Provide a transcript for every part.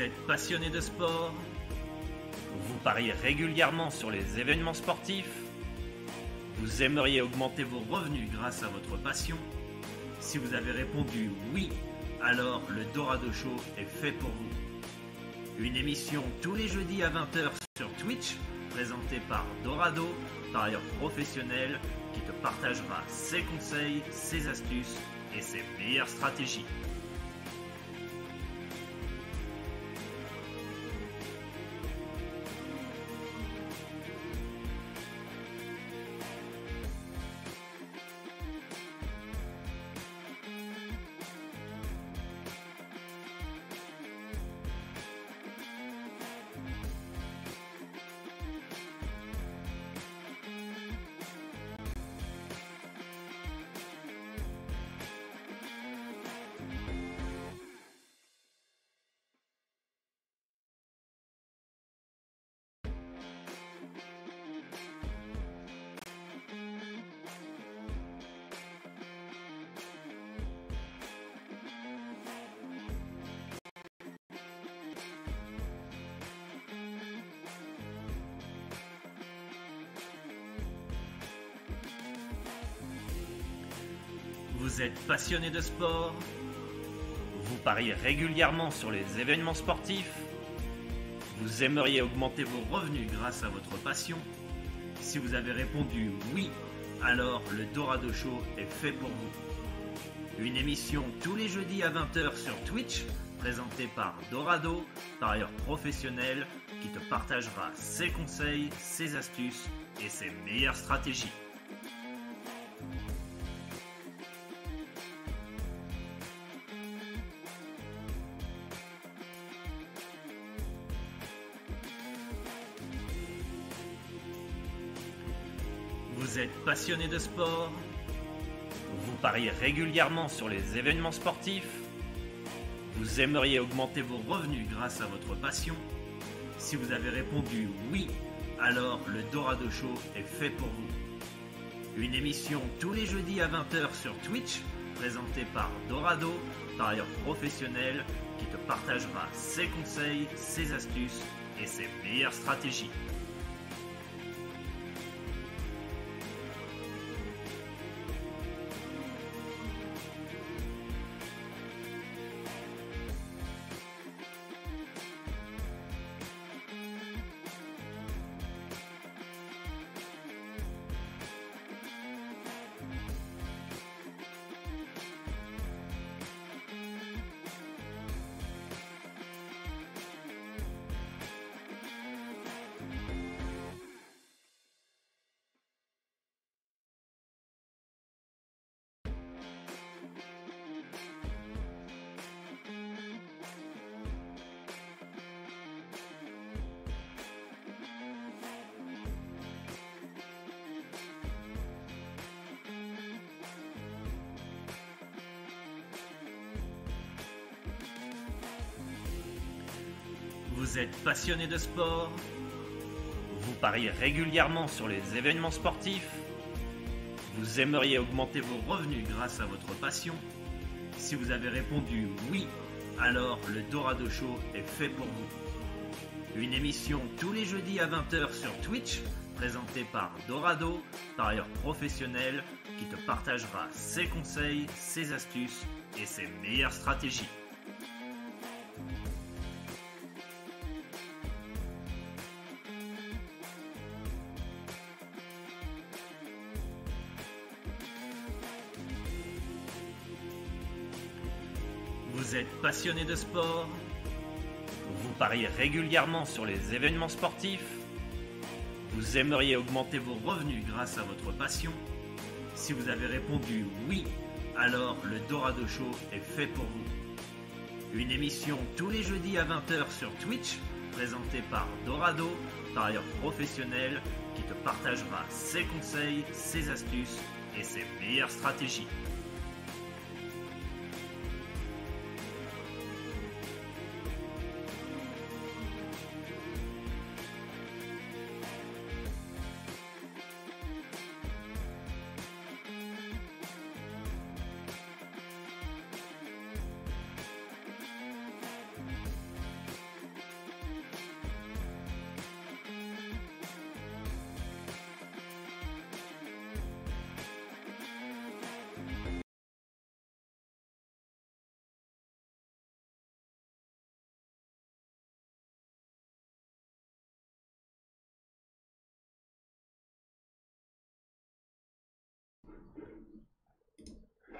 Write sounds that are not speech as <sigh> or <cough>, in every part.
êtes passionné de sport Vous pariez régulièrement sur les événements sportifs Vous aimeriez augmenter vos revenus grâce à votre passion Si vous avez répondu oui, alors le Dorado Show est fait pour vous. Une émission tous les jeudis à 20h sur Twitch, présentée par Dorado, parieur professionnel, qui te partagera ses conseils, ses astuces et ses meilleures stratégies. passionné de sport Vous pariez régulièrement sur les événements sportifs Vous aimeriez augmenter vos revenus grâce à votre passion Si vous avez répondu oui, alors le Dorado Show est fait pour vous. Une émission tous les jeudis à 20h sur Twitch, présentée par Dorado, parieur professionnel, qui te partagera ses conseils, ses astuces et ses meilleures stratégies. passionné de sport Vous pariez régulièrement sur les événements sportifs Vous aimeriez augmenter vos revenus grâce à votre passion Si vous avez répondu oui, alors le Dorado Show est fait pour vous. Une émission tous les jeudis à 20h sur Twitch, présentée par Dorado, parieur professionnel, qui te partagera ses conseils, ses astuces et ses meilleures stratégies. Vous êtes passionné de sport Vous pariez régulièrement sur les événements sportifs Vous aimeriez augmenter vos revenus grâce à votre passion Si vous avez répondu oui, alors le Dorado Show est fait pour vous. Une émission tous les jeudis à 20h sur Twitch présentée par Dorado, parieur professionnel, qui te partagera ses conseils, ses astuces et ses meilleures stratégies. passionné de sport Vous pariez régulièrement sur les événements sportifs Vous aimeriez augmenter vos revenus grâce à votre passion Si vous avez répondu oui, alors le Dorado Show est fait pour vous. Une émission tous les jeudis à 20h sur Twitch, présentée par Dorado, ailleurs professionnel, qui te partagera ses conseils, ses astuces et ses meilleures stratégies.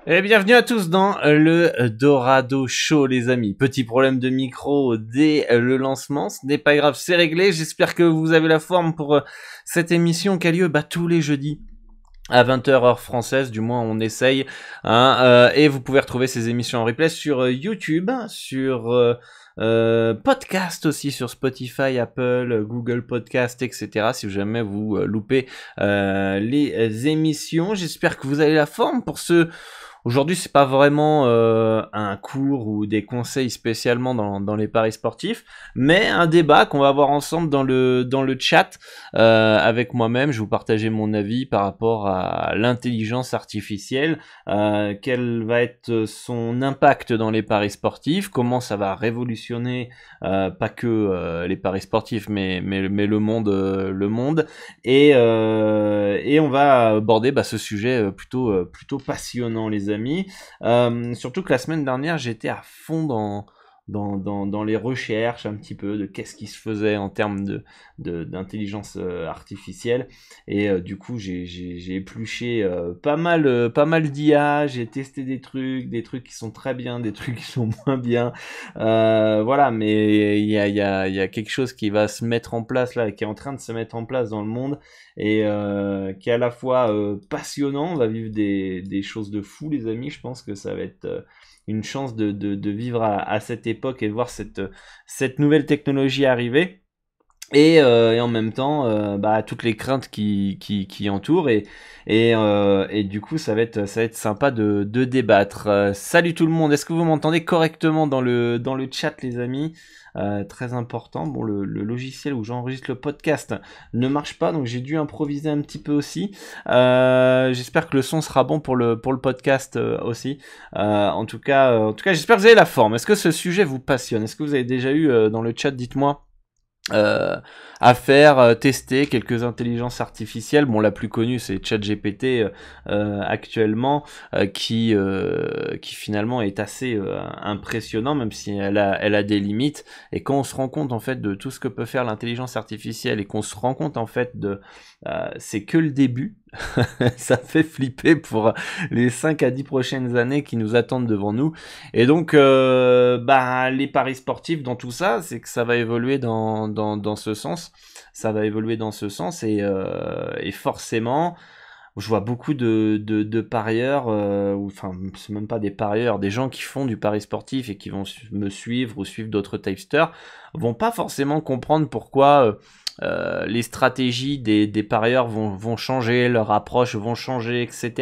Et bienvenue à tous dans le Dorado Show les amis. Petit problème de micro dès le lancement, ce n'est pas grave, c'est réglé. J'espère que vous avez la forme pour euh, cette émission qui a lieu bah, tous les jeudis à 20h heure française, du moins on essaye. Hein, euh, et vous pouvez retrouver ces émissions en replay sur euh, YouTube, sur... Euh, podcast aussi sur Spotify, Apple, Google Podcast, etc. Si jamais vous euh, loupez euh, les émissions, j'espère que vous avez la forme pour ce... Aujourd'hui, c'est pas vraiment euh, un cours ou des conseils spécialement dans, les paris sportifs, mais un débat qu'on va avoir ensemble dans le, dans le chat euh, avec moi-même. Je vais vous partager mon avis par rapport à l'intelligence artificielle, euh, quel va être son impact dans les paris sportifs, comment ça va révolutionner pas que les paris sportifs, mais, mais, le monde, le monde, et, on va aborder bah, ce sujet plutôt plutôt passionnant les amis. Euh, surtout que la semaine dernière, j'étais à fond dans dans, dans, dans, les recherches un petit peu de qu'est-ce qui se faisait en termes d'intelligence de, d'intelligence euh, artificielle. Et euh, du coup, j'ai épluché euh, pas mal, pas mal d'IA, j'ai testé des trucs, des trucs qui sont très bien, des <laughs> trucs qui sont moins bien. voilà, mais il y a, y, a, y a, quelque chose qui va se mettre en place là, qui est en train de se mettre en place dans le monde et qui est à la fois passionnant. On va vivre des, des, choses de fou, les amis. Je pense que ça va être une chance de, de, vivre à, cette époque et de voir cette, cette nouvelle technologie arriver. Euh, et, en même temps euh, bah, toutes les craintes qui, qui, entourent et, euh, et, du coup ça va être, ça va être sympa de, débattre. salut tout le monde, est-ce que vous m'entendez correctement dans le, dans le chat les amis Très important, bon le, le logiciel où j'enregistre le podcast ne marche pas donc j'ai dû improviser un petit peu aussi. j'espère que le son sera bon pour le, pour le podcast aussi. en tout cas, en tout cas j'espère que vous avez la forme. Est-ce que ce sujet vous passionne Est-ce que vous avez déjà eu dans le chat, dites-moi euh, à faire euh, tester quelques intelligences artificielles. Bon, la plus connue, c'est ChatGPT euh, euh actuellement, qui qui finalement est assez impressionnant, même si elle a elle a des limites. Et quand on se rend compte en fait de tout ce que peut faire l'intelligence artificielle et qu'on se rend compte en fait de c'est que le début <laughs> ça fait flipper pour les 5 à 10 prochaines années qui nous attendent devant nous. Et donc, euh, bah, les paris sportifs dans tout ça, c'est que ça va évoluer dans, dans, ce sens. Ça va évoluer dans ce sens et, euh, forcément, je vois beaucoup de, parieurs, euh, ou enfin, c'est même pas des parieurs, des gens qui font du pari sportif et qui vont me suivre ou suivre d'autres tapesters, vont pas forcément comprendre pourquoi euh, les stratégies des, des parieurs vont, vont, changer, leur approche vont changer, etc.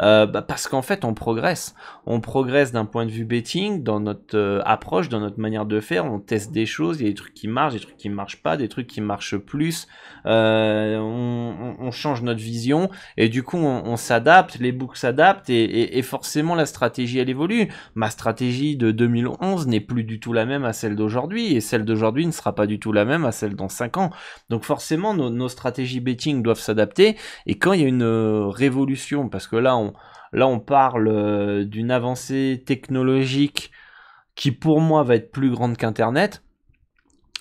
Euh, bah parce qu'en fait, on progresse. On progresse d'un point de vue betting, dans notre euh, approche, dans notre manière de faire. On teste des choses, il y a des trucs qui marchent, des trucs qui marchent pas, des trucs qui marchent plus. Euh, on, on, change notre vision et du coup, on, s'adapte, les books s'adaptent et, et, et, forcément, la stratégie, elle évolue. Ma stratégie de 2011 n'est plus du tout la même à celle d'aujourd'hui et celle d'aujourd'hui ne sera pas du tout la même à celle dans 5 ans. Donc forcément, nos, stratégies betting doivent s'adapter. Et quand il y a une euh, révolution, parce que là, on, là, on parle euh, d'une avancée technologique qui pour moi va être plus grande qu'Internet.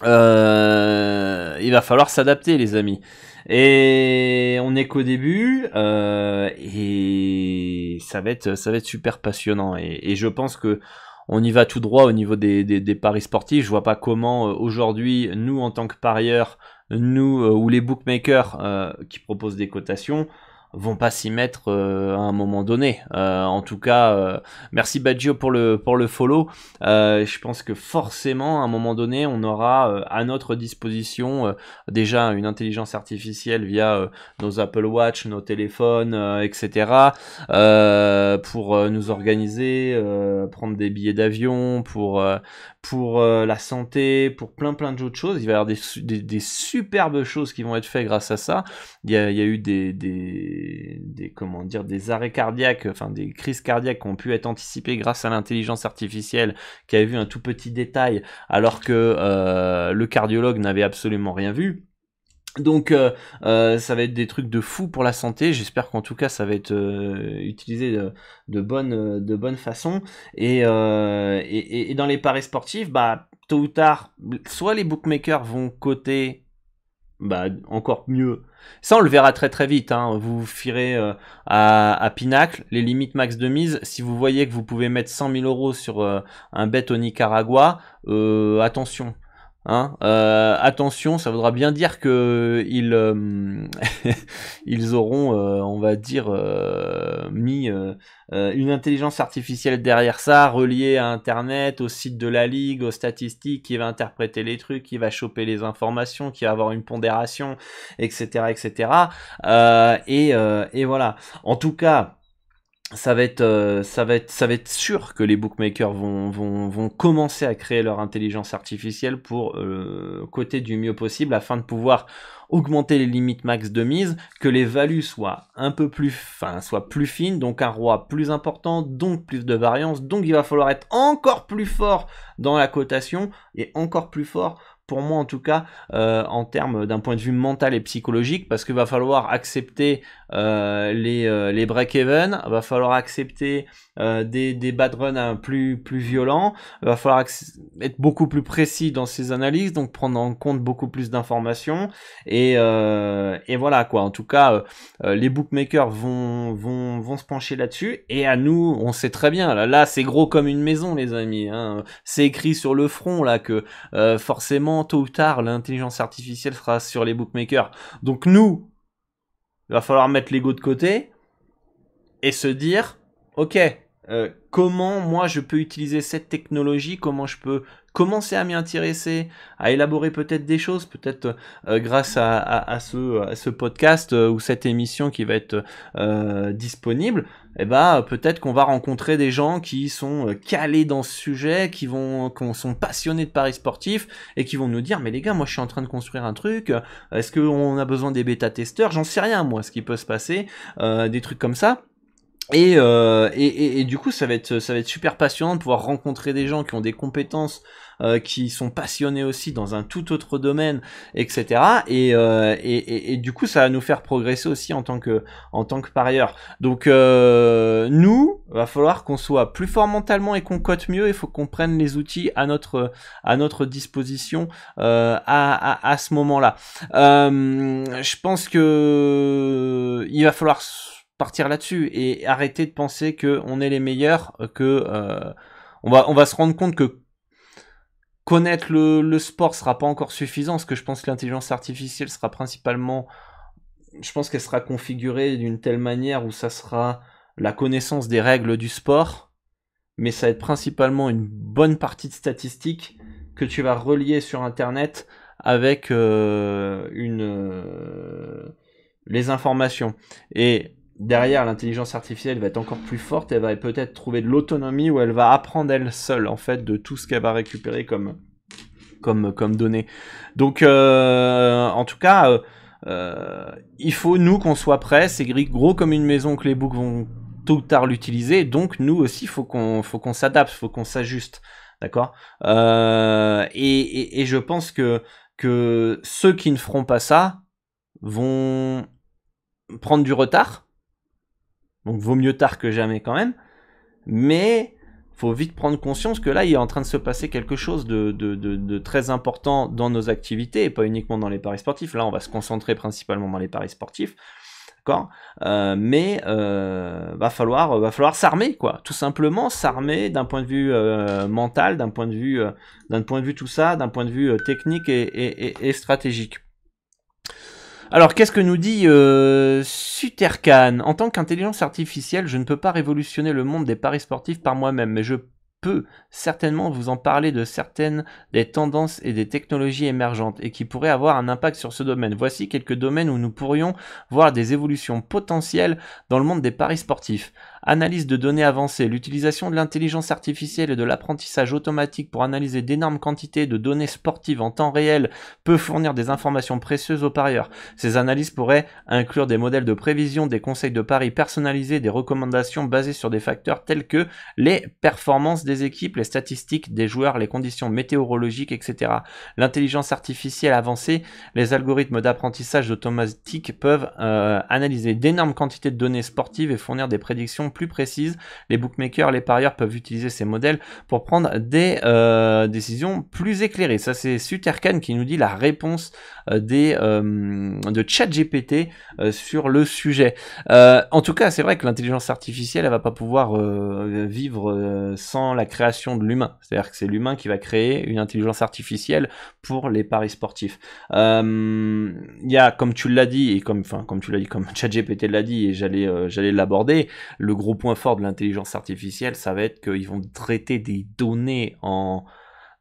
Euh, il va falloir s'adapter, les amis. Et on n'est qu'au début, et ça va être, ça va être super passionnant. Et, et je pense que on y va tout droit au niveau des, des, paris sportifs. Je vois pas comment euh, aujourd'hui, nous en tant que parieurs, nous euh, ou les bookmakers euh, qui proposent des cotations, vont pas s'y mettre euh, à un moment donné. Euh, en tout cas, euh, merci Baggio pour le, pour le follow. je pense que forcément, à un moment donné, on aura à notre disposition déjà une intelligence artificielle via nos Apple Watch, nos téléphones, etc. pour nous organiser, prendre des billets d'avion, pour, pour la santé, pour plein plein d'autres choses. Il va y avoir des, des, superbes choses qui vont être faites grâce à ça. Il y a, eu des des, comment dire, des arrêts cardiaques, enfin des crises cardiaques qui ont pu être anticipées grâce à l'intelligence artificielle, qui avait vu un tout petit détail, alors que euh, le cardiologue n'avait absolument rien vu. Donc euh, euh, ça va être des trucs de fou pour la santé. J'espère qu'en tout cas ça va être utilisé de, bonne de bonne façon. Et, dans les paris sportifs, bah tôt ou tard, soit les bookmakers vont coter bah, encore mieux. Ça, on le verra très très vite. Hein. Vous firez euh, à, Pinacle les limites max de mise. Si vous voyez que vous pouvez mettre 100 000 euros sur euh, un bet au Nicaragua, euh, attention. Hein. Euh, attention, ça voudra bien dire que ils, euh, <laughs> ils auront, euh, on va dire, mis une intelligence artificielle derrière ça, reliée à Internet, au site de la Ligue, aux statistiques, qui va interpréter les trucs, qui va choper les informations, qui va avoir une pondération, etc., etc. et, et voilà. En tout cas, ça va être, euh, ça va être, ça va être sûr que les bookmakers vont, vont, vont commencer à créer leur intelligence artificielle pour euh, côté du mieux possible afin de pouvoir augmenter les limites max de mise, que les values soient un peu plus fins, soient plus fines, donc un roi plus important, donc plus de variance, donc il va falloir être encore plus fort dans la cotation et encore plus fort pour moi en tout cas euh, en termes d'un point de vue mental et psychologique parce qu'il va falloir accepter euh, euh, les, break-even, va falloir accepter euh, des, des bad runs hein, plus, plus violents, va falloir être beaucoup plus précis dans ses analyses, donc prendre en compte beaucoup plus d'informations, et, voilà quoi, en tout cas, les bookmakers vont, vont, vont se pencher là-dessus, et à nous, on sait très bien, là, là c'est gros comme une maison les amis, hein. c'est écrit sur le front là que forcément tôt ou tard l'intelligence artificielle sera sur les bookmakers. Donc nous, il va falloir mettre l'ego de côté et se dire, ok, euh, comment moi je peux utiliser cette technologie, comment je peux commencer à m'y intéresser, à élaborer peut-être des choses, peut-être euh, grâce à, ce, ce, podcast euh, ou cette émission qui va être euh, disponible, eh ben, peut-être qu'on va rencontrer des gens qui sont calés dans ce sujet, qui, vont, qui sont passionnés de paris sportifs et qui vont nous dire mais les gars, moi je suis en train de construire un truc, est-ce qu'on a besoin des bêta-testeurs J'en sais rien moi, ce qui peut se passer, des trucs comme ça. Euh, et, et, et, du coup, ça va être ça va être super passionnant de pouvoir rencontrer des gens qui ont des compétences, euh, qui sont passionnés aussi dans un tout autre domaine, etc. Euh, et, et, et, du coup, ça va nous faire progresser aussi en tant que en tant que parieur. Donc nous, va falloir qu'on soit plus fort mentalement et qu'on cote mieux. Il faut qu'on prenne les outils à notre à notre disposition à, à, à, ce moment-là. je pense que il va falloir partir là-dessus et arrêter de penser que on est les meilleurs, euh, que euh, on va on va se rendre compte que connaître le, le sport sera pas encore suffisant, parce que je pense que l'intelligence artificielle sera principalement, je pense qu'elle sera configurée d'une telle manière où ça sera la connaissance des règles du sport, mais ça va être principalement une bonne partie de statistiques que tu vas relier sur Internet avec euh, une les informations. Et derrière, l'intelligence artificielle va être encore plus forte, elle va peut-être trouver de l'autonomie où elle va apprendre elle seule, en fait, de tout ce qu'elle va récupérer comme, comme, comme données. Donc, euh, en tout cas, euh, euh, il faut, nous, qu'on soit prêts. C'est gros comme une maison que les books vont tôt ou tard l'utiliser. Donc, nous aussi, il faut qu'on s'adapte, faut qu'on s'ajuste. D'accord et, et je pense que, que ceux qui ne feront pas ça vont prendre du retard donc vaut mieux tard que jamais quand même. Mais faut vite prendre conscience que là, il est en train de se passer quelque chose de, très important dans nos activités et pas uniquement dans les paris sportifs. Là, on va se concentrer principalement dans les paris sportifs. D'accord euh, Mais euh, va falloir, va falloir s'armer, quoi. Tout simplement s'armer d'un point de vue euh, mental, d'un point de vue, euh, d'un point de vue tout ça, d'un point de vue technique et stratégique. Alors, qu'est-ce que nous dit euh, Suterkan En tant qu'intelligence artificielle, je ne peux pas révolutionner le monde des paris sportifs par moi-même, mais je peux certainement vous en parler de certaines des tendances et des technologies émergentes et qui pourraient avoir un impact sur ce domaine. Voici quelques domaines où nous pourrions voir des évolutions potentielles dans le monde des paris sportifs. Analyse de données avancées. L'utilisation de l'intelligence artificielle et de l'apprentissage automatique pour analyser d'énormes quantités de données sportives en temps réel peut fournir des informations précieuses aux parieurs. Ces analyses pourraient inclure des modèles de prévision, des conseils de paris personnalisés, des recommandations basées sur des facteurs tels que les performances des équipes, les statistiques des joueurs, les conditions météorologiques, etc. L'intelligence artificielle avancée, les algorithmes d'apprentissage automatique peuvent euh, analyser d'énormes quantités de données sportives et fournir des prédictions plus précises. Les bookmakers, les parieurs peuvent utiliser ces modèles pour prendre des euh, décisions plus éclairées. Ça, c'est Suterkan qui nous dit la réponse euh, des, euh, de ChatGPT sur le sujet. en tout cas, c'est vrai que l'intelligence artificielle, elle va pas pouvoir vivre sans la création de l'humain. C'est-à-dire que c'est l'humain qui va créer une intelligence artificielle pour les paris sportifs. Il y a, comme tu l'as dit, et comme, enfin, comme tu l'as dit, comme <laughs> ChatGPT l'a dit, et j'allais, j'allais l'aborder, le gros point fort de l'intelligence artificielle, ça va être qu'ils vont traiter des données en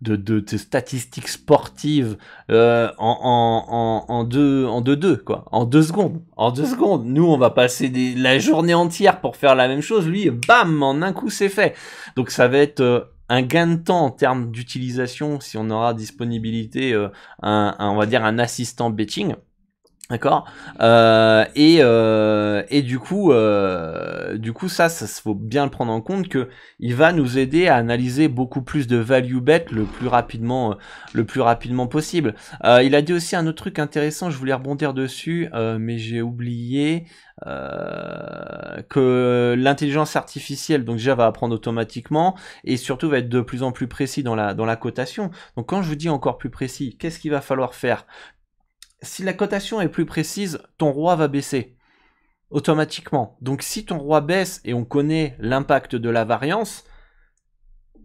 de, statistiques sportives euh, en, deux en deux deux quoi, en deux secondes, en deux secondes. Nous, on va passer la journée entière pour faire la même chose. Lui, bam, en un coup, c'est fait. Donc ça va être euh, un gain de temps en termes d'utilisation si on aura disponibilité euh, on va dire un assistant betting D'accord euh, et, euh, et du coup, euh, du coup, ça, ça faut bien le prendre en compte que il va nous aider à analyser beaucoup plus de value bet le plus rapidement, le plus rapidement possible. il a dit aussi un autre truc intéressant. Je voulais rebondir dessus, mais j'ai oublié que l'intelligence artificielle, donc déjà, va apprendre automatiquement et surtout va être de plus en plus précis dans la dans la cotation. Donc quand je vous dis encore plus précis, qu'est-ce qu'il va falloir faire si la cotation est plus précise, ton roi va baisser automatiquement. Donc si ton roi baisse et on connaît l'impact de la variance,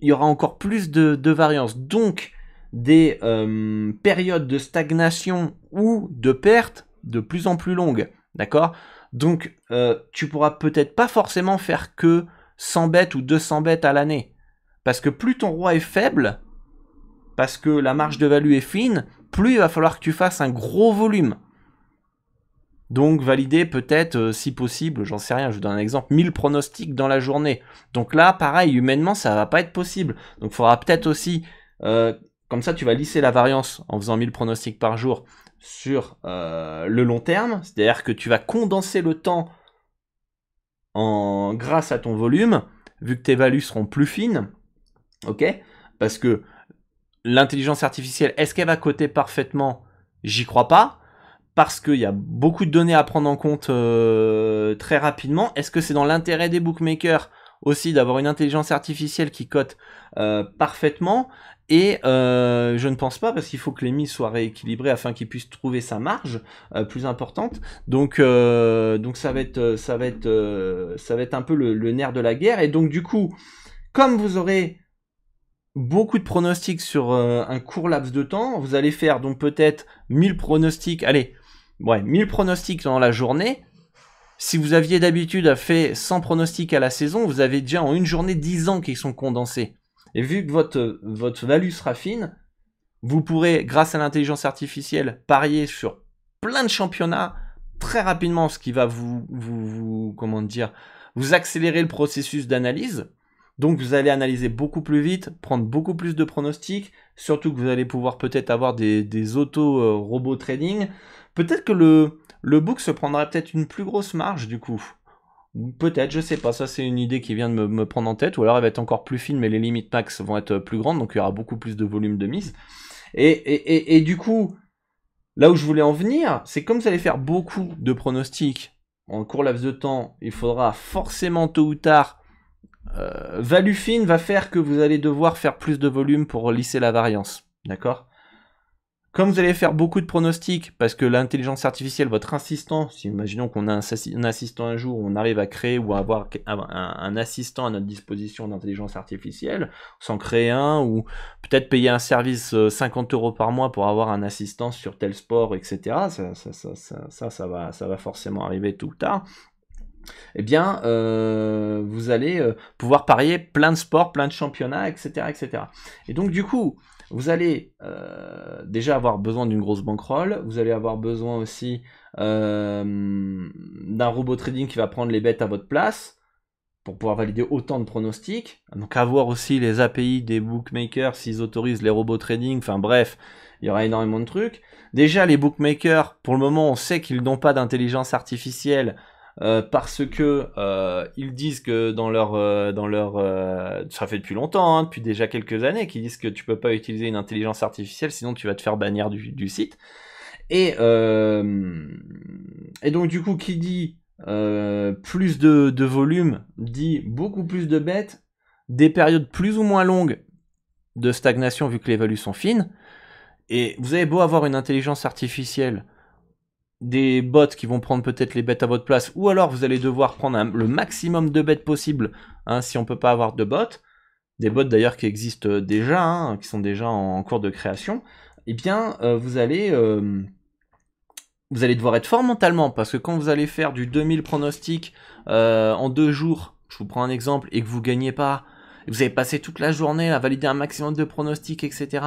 il y aura encore plus de, variance. Donc des euh, périodes de stagnation ou de perte de plus en plus longues. D'accord Donc euh, tu pourras peut-être pas forcément faire que 100 bêtes ou 200 bêtes à l'année. Parce que plus ton roi est faible, parce que la marge de value est fine, plus il va falloir que tu fasses un gros volume. Donc valider peut-être, euh, si possible, j'en sais rien, je vous donne un exemple, 1000 pronostics dans la journée. Donc là, pareil, humainement, ça ne va pas être possible. Donc il faudra peut-être aussi, euh, comme ça, tu vas lisser la variance en faisant 1000 pronostics par jour sur euh, le long terme. C'est-à-dire que tu vas condenser le temps en grâce à ton volume, vu que tes values seront plus fines. Ok Parce que l'intelligence artificielle, est-ce qu'elle va coter parfaitement J'y crois pas. Parce qu'il y a beaucoup de données à prendre en compte euh, très rapidement. Est-ce que c'est dans l'intérêt des bookmakers aussi d'avoir une intelligence artificielle qui cote euh, parfaitement et euh, je ne pense pas parce qu'il faut que les mises soient rééquilibrées afin qu'ils puissent trouver sa marge plus importante. Donc donc ça va être ça va être ça va être un peu le, nerf de la guerre et donc du coup comme vous aurez beaucoup de pronostics sur euh, un court laps de temps. Vous allez faire donc peut-être 1000 pronostics, allez, ouais, 1000 pronostics dans la journée. Si vous aviez d'habitude fait 100 pronostics à la saison, vous avez déjà en une journée 10 ans qui sont condensés. Et vu que votre, votre value sera fine, vous pourrez, grâce à l'intelligence artificielle, parier sur plein de championnats très rapidement, ce qui va vous, vous, vous comment dire, vous accélérer le processus d'analyse. Donc vous allez analyser beaucoup plus vite, prendre beaucoup plus de pronostics, surtout que vous allez pouvoir peut-être avoir des, auto euh, robot trading. Peut-être que le, le book se prendra peut-être une plus grosse marge du coup. Peut-être, je sais pas, ça c'est une idée qui vient de me, prendre en tête, ou alors elle va être encore plus fine, mais les limites max vont être euh, plus grandes, donc il y aura beaucoup plus de volume de mise. Et, et, et, du coup, là où je voulais en venir, c'est comme vous allez faire beaucoup de pronostics en court laps de temps, il faudra forcément tôt ou tard euh, Value fine va faire que vous allez devoir faire plus de volume pour lisser la variance. D'accord Comme vous allez faire beaucoup de pronostics, parce que l'intelligence artificielle, votre assistant, si imaginons qu'on a un, assistant un jour, on arrive à créer ou à avoir un, assistant à notre disposition d'intelligence artificielle, sans créer un, ou peut-être payer un service 50 euh, euros par mois pour avoir un assistant sur tel sport, etc. Ça, ça, va, ça va forcément arriver tout le tard eh bien, euh, vous allez euh, pouvoir parier plein de sports, plein de championnats, etc., etc. Et donc, du coup, vous allez euh, déjà avoir besoin d'une grosse bankroll, vous allez avoir besoin aussi d'un robot trading qui va prendre les bêtes à votre place pour pouvoir valider autant de pronostics. Donc, avoir aussi les API des bookmakers s'ils autorisent les robots trading. Enfin, bref, il y aura énormément de trucs. Déjà, les bookmakers, pour le moment, on sait qu'ils n'ont pas d'intelligence artificielle euh, parce que euh, ils disent que dans leur euh, dans leur ça fait depuis longtemps hein, depuis déjà quelques années qu'ils disent que tu peux pas utiliser une intelligence artificielle sinon tu vas te faire bannir du, site et et donc du coup qui dit plus de, de volume dit beaucoup plus de bêtes des périodes plus ou moins longues de stagnation vu que les values sont fines et vous avez beau avoir une intelligence artificielle des bots qui vont prendre peut-être les bêtes à votre place, ou alors vous allez devoir prendre le maximum de bêtes possible hein, si on ne peut pas avoir de bots, des bots d'ailleurs qui existent euh, déjà, hein, qui sont déjà en, cours de création, et eh bien euh, vous allez... Euh, vous allez devoir être fort mentalement, parce que quand vous allez faire du 2000 pronostics en deux jours, je vous prends un exemple, et que vous gagnez pas, vous avez passé toute la journée à valider un maximum de pronostics, etc.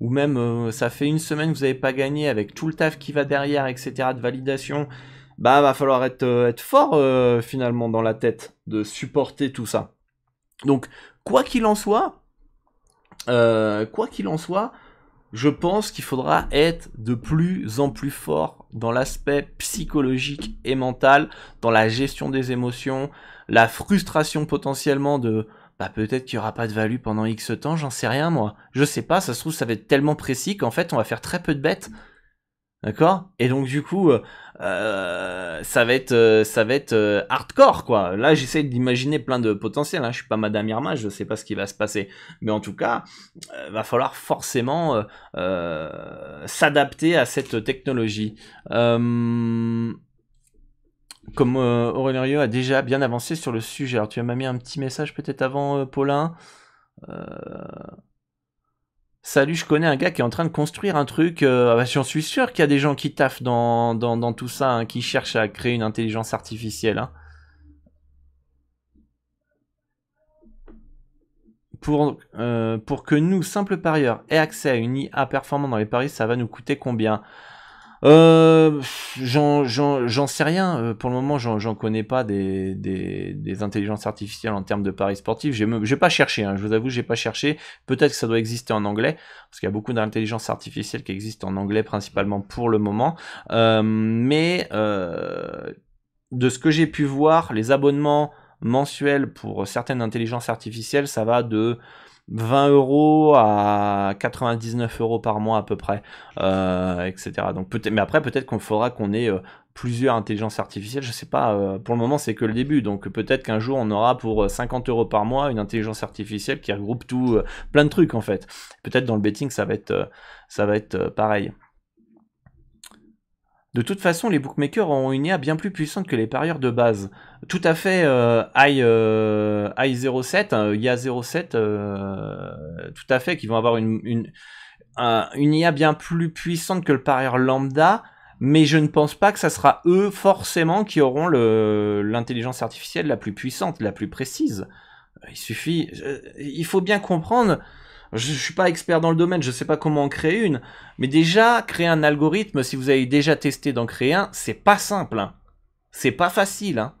Ou même euh, ça fait une semaine que vous n'avez pas gagné avec tout le taf qui va derrière, etc. de validation, bah va falloir être, euh, fort euh, finalement dans la tête de supporter tout ça. Donc quoi qu'il en soit, quoi qu'il en soit, je pense qu'il faudra être de plus en plus fort dans l'aspect psychologique et mental, dans la gestion des émotions, la frustration potentiellement de bah peut-être qu'il n'y aura pas de value pendant X temps, j'en sais rien moi. Je sais pas, ça se trouve ça va être tellement précis qu'en fait on va faire très peu de bêtes. D'accord Et donc du coup, euh, euh, ça va être, euh, ça va être hardcore quoi. Là, j'essaie d'imaginer plein de potentiels. Hein. Je suis pas Madame Irma, je sais pas ce qui va se passer, mais en tout cas, va falloir forcément s'adapter à cette technologie comme euh, Aurélien a déjà bien avancé sur le sujet, alors tu as mis un petit message peut-être avant, euh, Paulin. Euh, Salut, je connais un gars qui est en train de construire un truc. Ah bah, j'en suis sûr qu'il y a des gens qui taffent dans, tout ça, hein, qui cherchent à créer une intelligence artificielle. Hein. Pour, pour que nous, simples parieurs, aient accès à une IA performante dans les paris, ça va nous coûter combien euh, j'en sais rien. Euh, pour le moment, j'en connais pas des, des, intelligences artificielles en termes de paris sportifs. J'ai pas cherché. Hein, je vous avoue, j'ai pas cherché. Peut-être que ça doit exister en anglais, parce qu'il y a beaucoup d'intelligences artificielles qui existent en anglais principalement pour le moment. Euh, mais euh, de ce que j'ai pu voir, les abonnements mensuels pour certaines intelligences artificielles, ça va de 20 euros à 99 euros par mois à peu près, euh, etc. Donc peut-être, mais après peut-être qu'on faudra qu'on ait euh, plusieurs intelligences artificielles. Je sais pas. Euh, pour le moment, c'est que le début. Donc peut-être qu'un jour, on aura pour 50 euros par mois une intelligence artificielle qui regroupe tout, plein de trucs en fait. Peut-être dans le betting, ça va être, ça va être pareil. De toute façon, les bookmakers ont une IA bien plus puissante que les parieurs de base. Tout à fait euh, I, euh, I07, IA 07, tout à fait, qui vont avoir une, une, une IA bien plus puissante que le parieur lambda, mais je ne pense pas que ça sera eux forcément qui auront l'intelligence artificielle la plus puissante, la plus précise. Il suffit, il faut bien comprendre je ne suis pas expert dans le domaine, je ne sais pas comment en créer une, mais déjà, créer un algorithme, si vous avez déjà testé d'en créer un, c'est pas simple. Hein. C'est pas facile. Hein.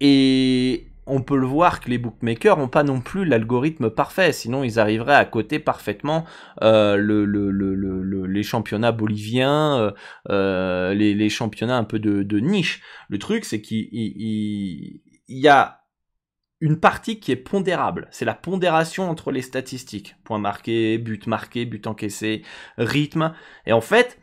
Et on peut le voir que les bookmakers n'ont pas non plus l'algorithme parfait, sinon ils arriveraient à côté parfaitement euh, le, les championnats boliviens, euh, euh, les, championnats un peu de, niche. Le truc, c'est qu'il y a une partie qui est pondérable. C'est la pondération entre les statistiques. Points marqués, but marqué, but encaissé, rythme. Et en fait,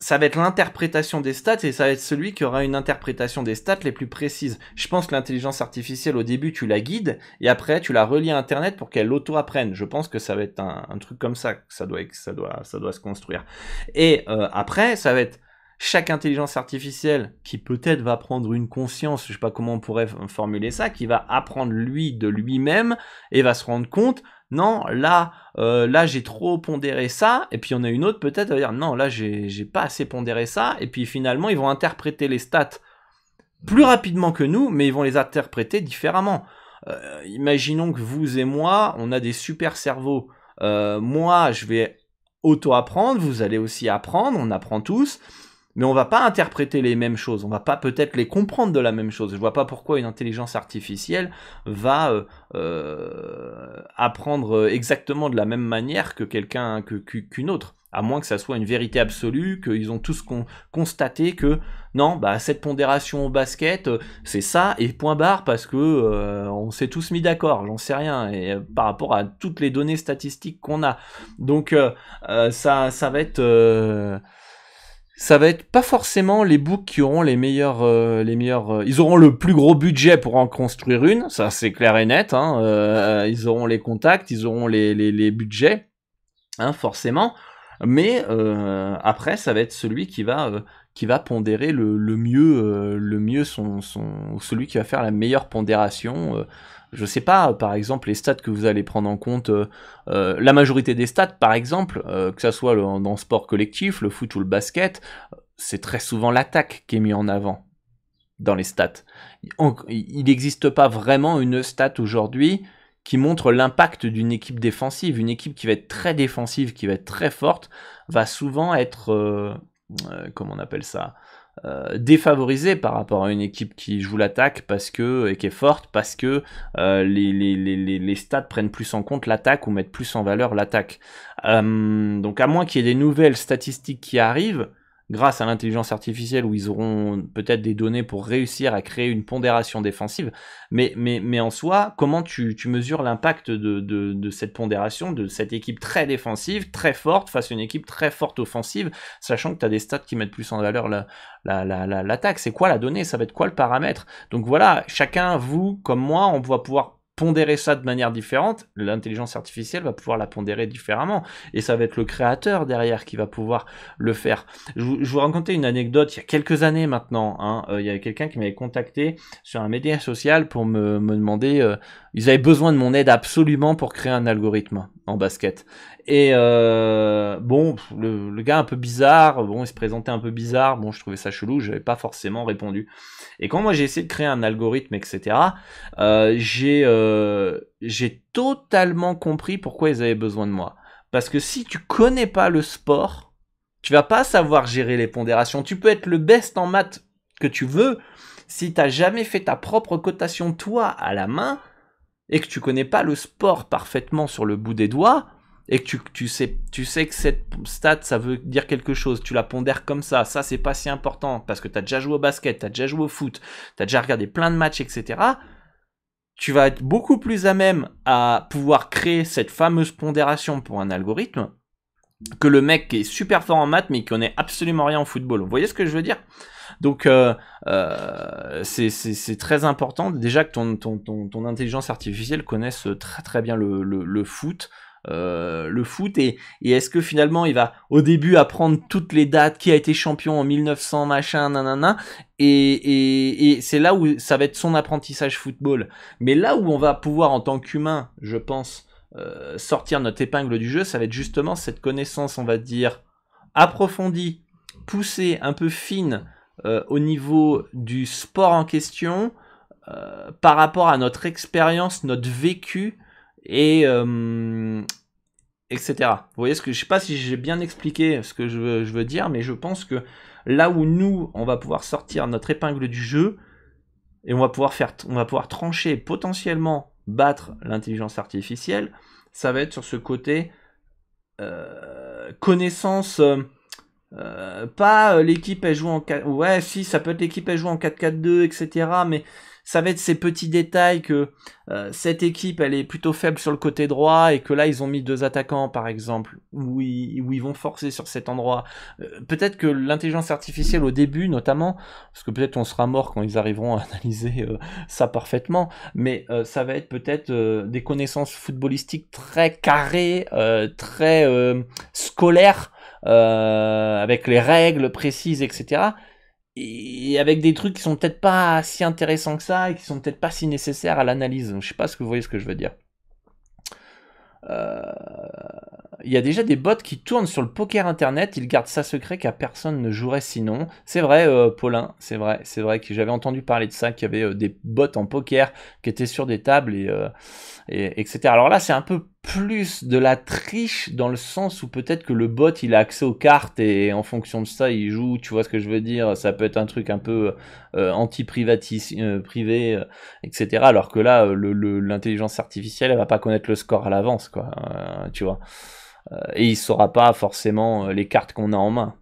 ça va être l'interprétation des stats et ça va être celui qui aura une interprétation des stats les plus précises. Je pense que l'intelligence artificielle, au début, tu la guides et après, tu la relis à Internet pour qu'elle auto apprenne Je pense que ça va être un, truc comme ça que ça doit, ça doit, ça doit se construire. Et euh, après, ça va être chaque intelligence artificielle qui peut-être va prendre une conscience, je sais pas comment on pourrait formuler ça, qui va apprendre lui de lui-même et va se rendre compte, non, là, euh, là j'ai trop pondéré ça, et puis on a une autre peut-être va dire, non, là j'ai pas assez pondéré ça, et puis finalement ils vont interpréter les stats plus rapidement que nous, mais ils vont les interpréter différemment. Euh, imaginons que vous et moi, on a des super cerveaux. Euh, moi, je vais auto-apprendre, vous allez aussi apprendre, on apprend tous mais on va pas interpréter les mêmes choses, on va pas peut-être les comprendre de la même chose. Je vois pas pourquoi une intelligence artificielle va euh, euh, apprendre exactement de la même manière que quelqu'un que, qu'une autre, à moins que ça soit une vérité absolue, qu'ils ont tous constaté que non, bah cette pondération au basket, c'est ça et point barre parce que euh, on s'est tous mis d'accord, j'en sais rien, et par rapport à toutes les données statistiques qu'on a. Donc ça, ça va être ça va être pas forcément les books qui auront les meilleurs, euh, les meilleurs. Euh, ils auront le plus gros budget pour en construire une, ça c'est clair et net. Hein, euh, ils auront les contacts, ils auront les, budgets, hein, forcément. Mais après, ça va être celui qui va, qui va pondérer le, mieux, le mieux son, celui qui va faire la meilleure pondération je sais pas, euh, par exemple, les stats que vous allez prendre en compte, euh, euh, la majorité des stats, par exemple, que ce soit dans le sport collectif, le foot ou le basket, c'est très souvent l'attaque qui est mise en avant dans les stats. il n'existe pas vraiment une stat aujourd'hui qui montre l'impact d'une équipe défensive. Une équipe qui va être très défensive, qui va être très forte, va souvent être, comment on appelle ça, euh, défavorisé par rapport à une équipe qui joue l'attaque parce que et qui est forte parce que euh, les, les, les, les, stats prennent plus en compte l'attaque ou mettent plus en valeur l'attaque. Euh, donc à moins qu'il y ait des nouvelles statistiques qui arrivent, grâce à l'intelligence artificielle où ils auront peut-être des données pour réussir à créer une pondération défensive. Mais, mais, mais en soi, comment tu, mesures l'impact de, cette pondération, de cette équipe très défensive, très forte, face à une équipe très forte offensive, sachant que tu as des stats qui mettent plus en valeur l'attaque la, la, C'est quoi la donnée Ça va être quoi le paramètre Donc voilà, chacun, vous comme moi, on va pouvoir pondérer ça de manière différente, l'intelligence artificielle va pouvoir la pondérer différemment. Et ça va être le créateur derrière qui va pouvoir le faire. Je vous, racontais une anecdote il y a quelques années maintenant. Hein. Euh, il y avait quelqu'un qui m'avait contacté sur un média social pour me, demander euh, ils avaient besoin de mon aide absolument pour créer un algorithme en basket. Et euh, bon, le, gars un peu bizarre, bon, il se présentait un peu bizarre, bon, je trouvais ça chelou, je n'avais pas forcément répondu. Et quand moi j'ai essayé de créer un algorithme, etc., euh, euh, j'ai totalement compris pourquoi ils avaient besoin de moi. Parce que si tu connais pas le sport, tu vas pas savoir gérer les pondérations. Tu peux être le best en maths que tu veux, si tu n'as jamais fait ta propre cotation toi à la main, et que tu connais pas le sport parfaitement sur le bout des doigts, et que tu, sais, tu sais que cette stat, ça veut dire quelque chose, tu la pondères comme ça, ça c'est pas si important, parce que tu as déjà joué au basket, tu as déjà joué au foot, tu as déjà regardé plein de matchs, etc., tu vas être beaucoup plus à même à pouvoir créer cette fameuse pondération pour un algorithme que le mec est super fort en maths mais qui connaît absolument rien en football. Vous voyez ce que je veux dire donc euh, euh, c'est très important déjà que ton, intelligence artificielle connaisse très très bien le, foot. le foot euh, et, est-ce que finalement il va au début apprendre toutes les dates qui a été champion en 1900 machin nanana et, et c'est là où ça va être son apprentissage football mais là où on va pouvoir en tant qu'humain je pense euh, sortir notre épingle du jeu, ça va être justement cette connaissance, on va dire, approfondie, poussée, un peu fine euh, au niveau du sport en question, euh, par rapport à notre expérience, notre vécu, et etc. Vous voyez ce que je sais pas si j'ai bien expliqué ce que je veux, je veux, dire, mais je pense que là où nous, on va pouvoir sortir notre épingle du jeu, et on va pouvoir faire, on va pouvoir trancher potentiellement battre l'intelligence artificielle, ça va être sur ce côté euh, connaissance. Euh, euh, pas l'équipe elle joue en 4 ouais si ça peut être l'équipe elle joue en 4-4-2 etc mais ça va être ces petits détails que euh, cette équipe elle est plutôt faible sur le côté droit et que là ils ont mis deux attaquants par exemple où ils, où ils vont forcer sur cet endroit. Euh, peut-être que l'intelligence artificielle au début notamment, parce que peut-être on sera mort quand ils arriveront à analyser euh, ça parfaitement, mais ça va être peut-être des connaissances footballistiques très carrées, très scolaires. avec les règles précises, etc et avec des trucs qui sont peut-être pas si intéressants que ça et qui sont peut-être pas si nécessaires à l'analyse. Je sais pas ce que vous voyez ce que je veux dire. Euh, il y a déjà des bots qui tournent sur le poker internet, ils gardent ça secret qu'à personne ne jouerait sinon. C'est vrai, euh, Paulin, c'est vrai, c'est vrai que j'avais entendu parler de ça, qu'il y avait euh, des bots en poker qui étaient sur des tables et etc. Alors là, c'est un peu plus de la triche dans le sens où peut-être que le bot il a accès aux cartes et en fonction de ça il joue, tu vois ce que je veux dire, ça peut être un truc un peu euh, anti privatisme euh, privé, euh, etc. Alors que là, l'intelligence artificielle elle va pas connaître le score à l'avance, quoi, tu vois. et il saura pas forcément les cartes qu'on a en main.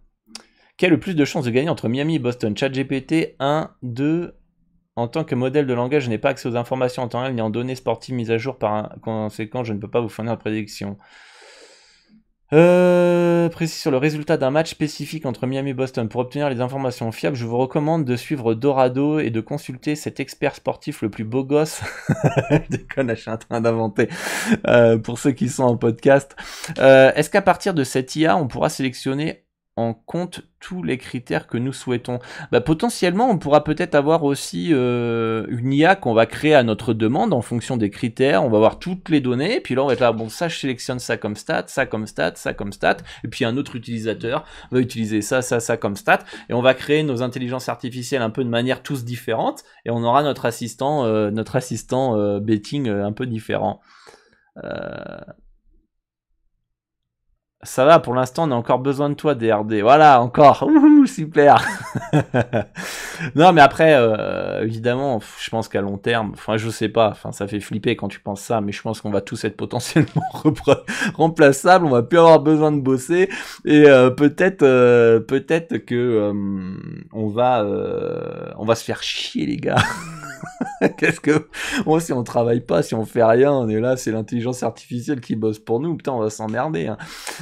Quel est le plus de chances de gagner entre Miami et Boston Chat GPT 1, 2, en tant que modèle de langage, je n'ai pas accès aux informations en temps réel ni en données sportives mises à jour. Par conséquent, je ne peux pas vous fournir de prédiction. Euh, précis sur le résultat d'un match spécifique entre Miami et Boston. Pour obtenir les informations fiables, je vous recommande de suivre Dorado et de consulter cet expert sportif le plus beau gosse. <laughs> déconne, je suis en train d'inventer euh, pour ceux qui sont en podcast. Euh, est-ce qu'à partir de cette IA, on pourra sélectionner en compte tous les critères que nous souhaitons. Bah, potentiellement, on pourra peut-être avoir aussi euh, une IA qu'on va créer à notre demande en fonction des critères. On va avoir toutes les données, puis là on va être là, bon, ça je sélectionne ça comme stat, ça comme stat, ça comme stat, et puis un autre utilisateur va utiliser ça, ça, ça comme stat, et on va créer nos intelligences artificielles un peu de manière tous différentes et on aura notre assistant, euh, notre assistant euh, betting un peu différent. Ça va, pour l'instant, on a encore besoin de toi, DRD. Voilà, encore. Ouh, super. <laughs> non, mais après, euh, évidemment, je pense qu'à long terme, enfin, je sais pas, enfin, ça fait flipper quand tu penses ça, mais je pense qu'on va tous être potentiellement <laughs> remplaçables, on va plus avoir besoin de bosser, et euh, peut-être, euh, peut-être que on va, on va se faire chier, les gars. <laughs> <laughs> Qu'est-ce que. Moi, si on travaille pas, si on fait rien, on est là, c'est l'intelligence artificielle qui bosse pour nous. Putain, on va s'emmerder. Hein.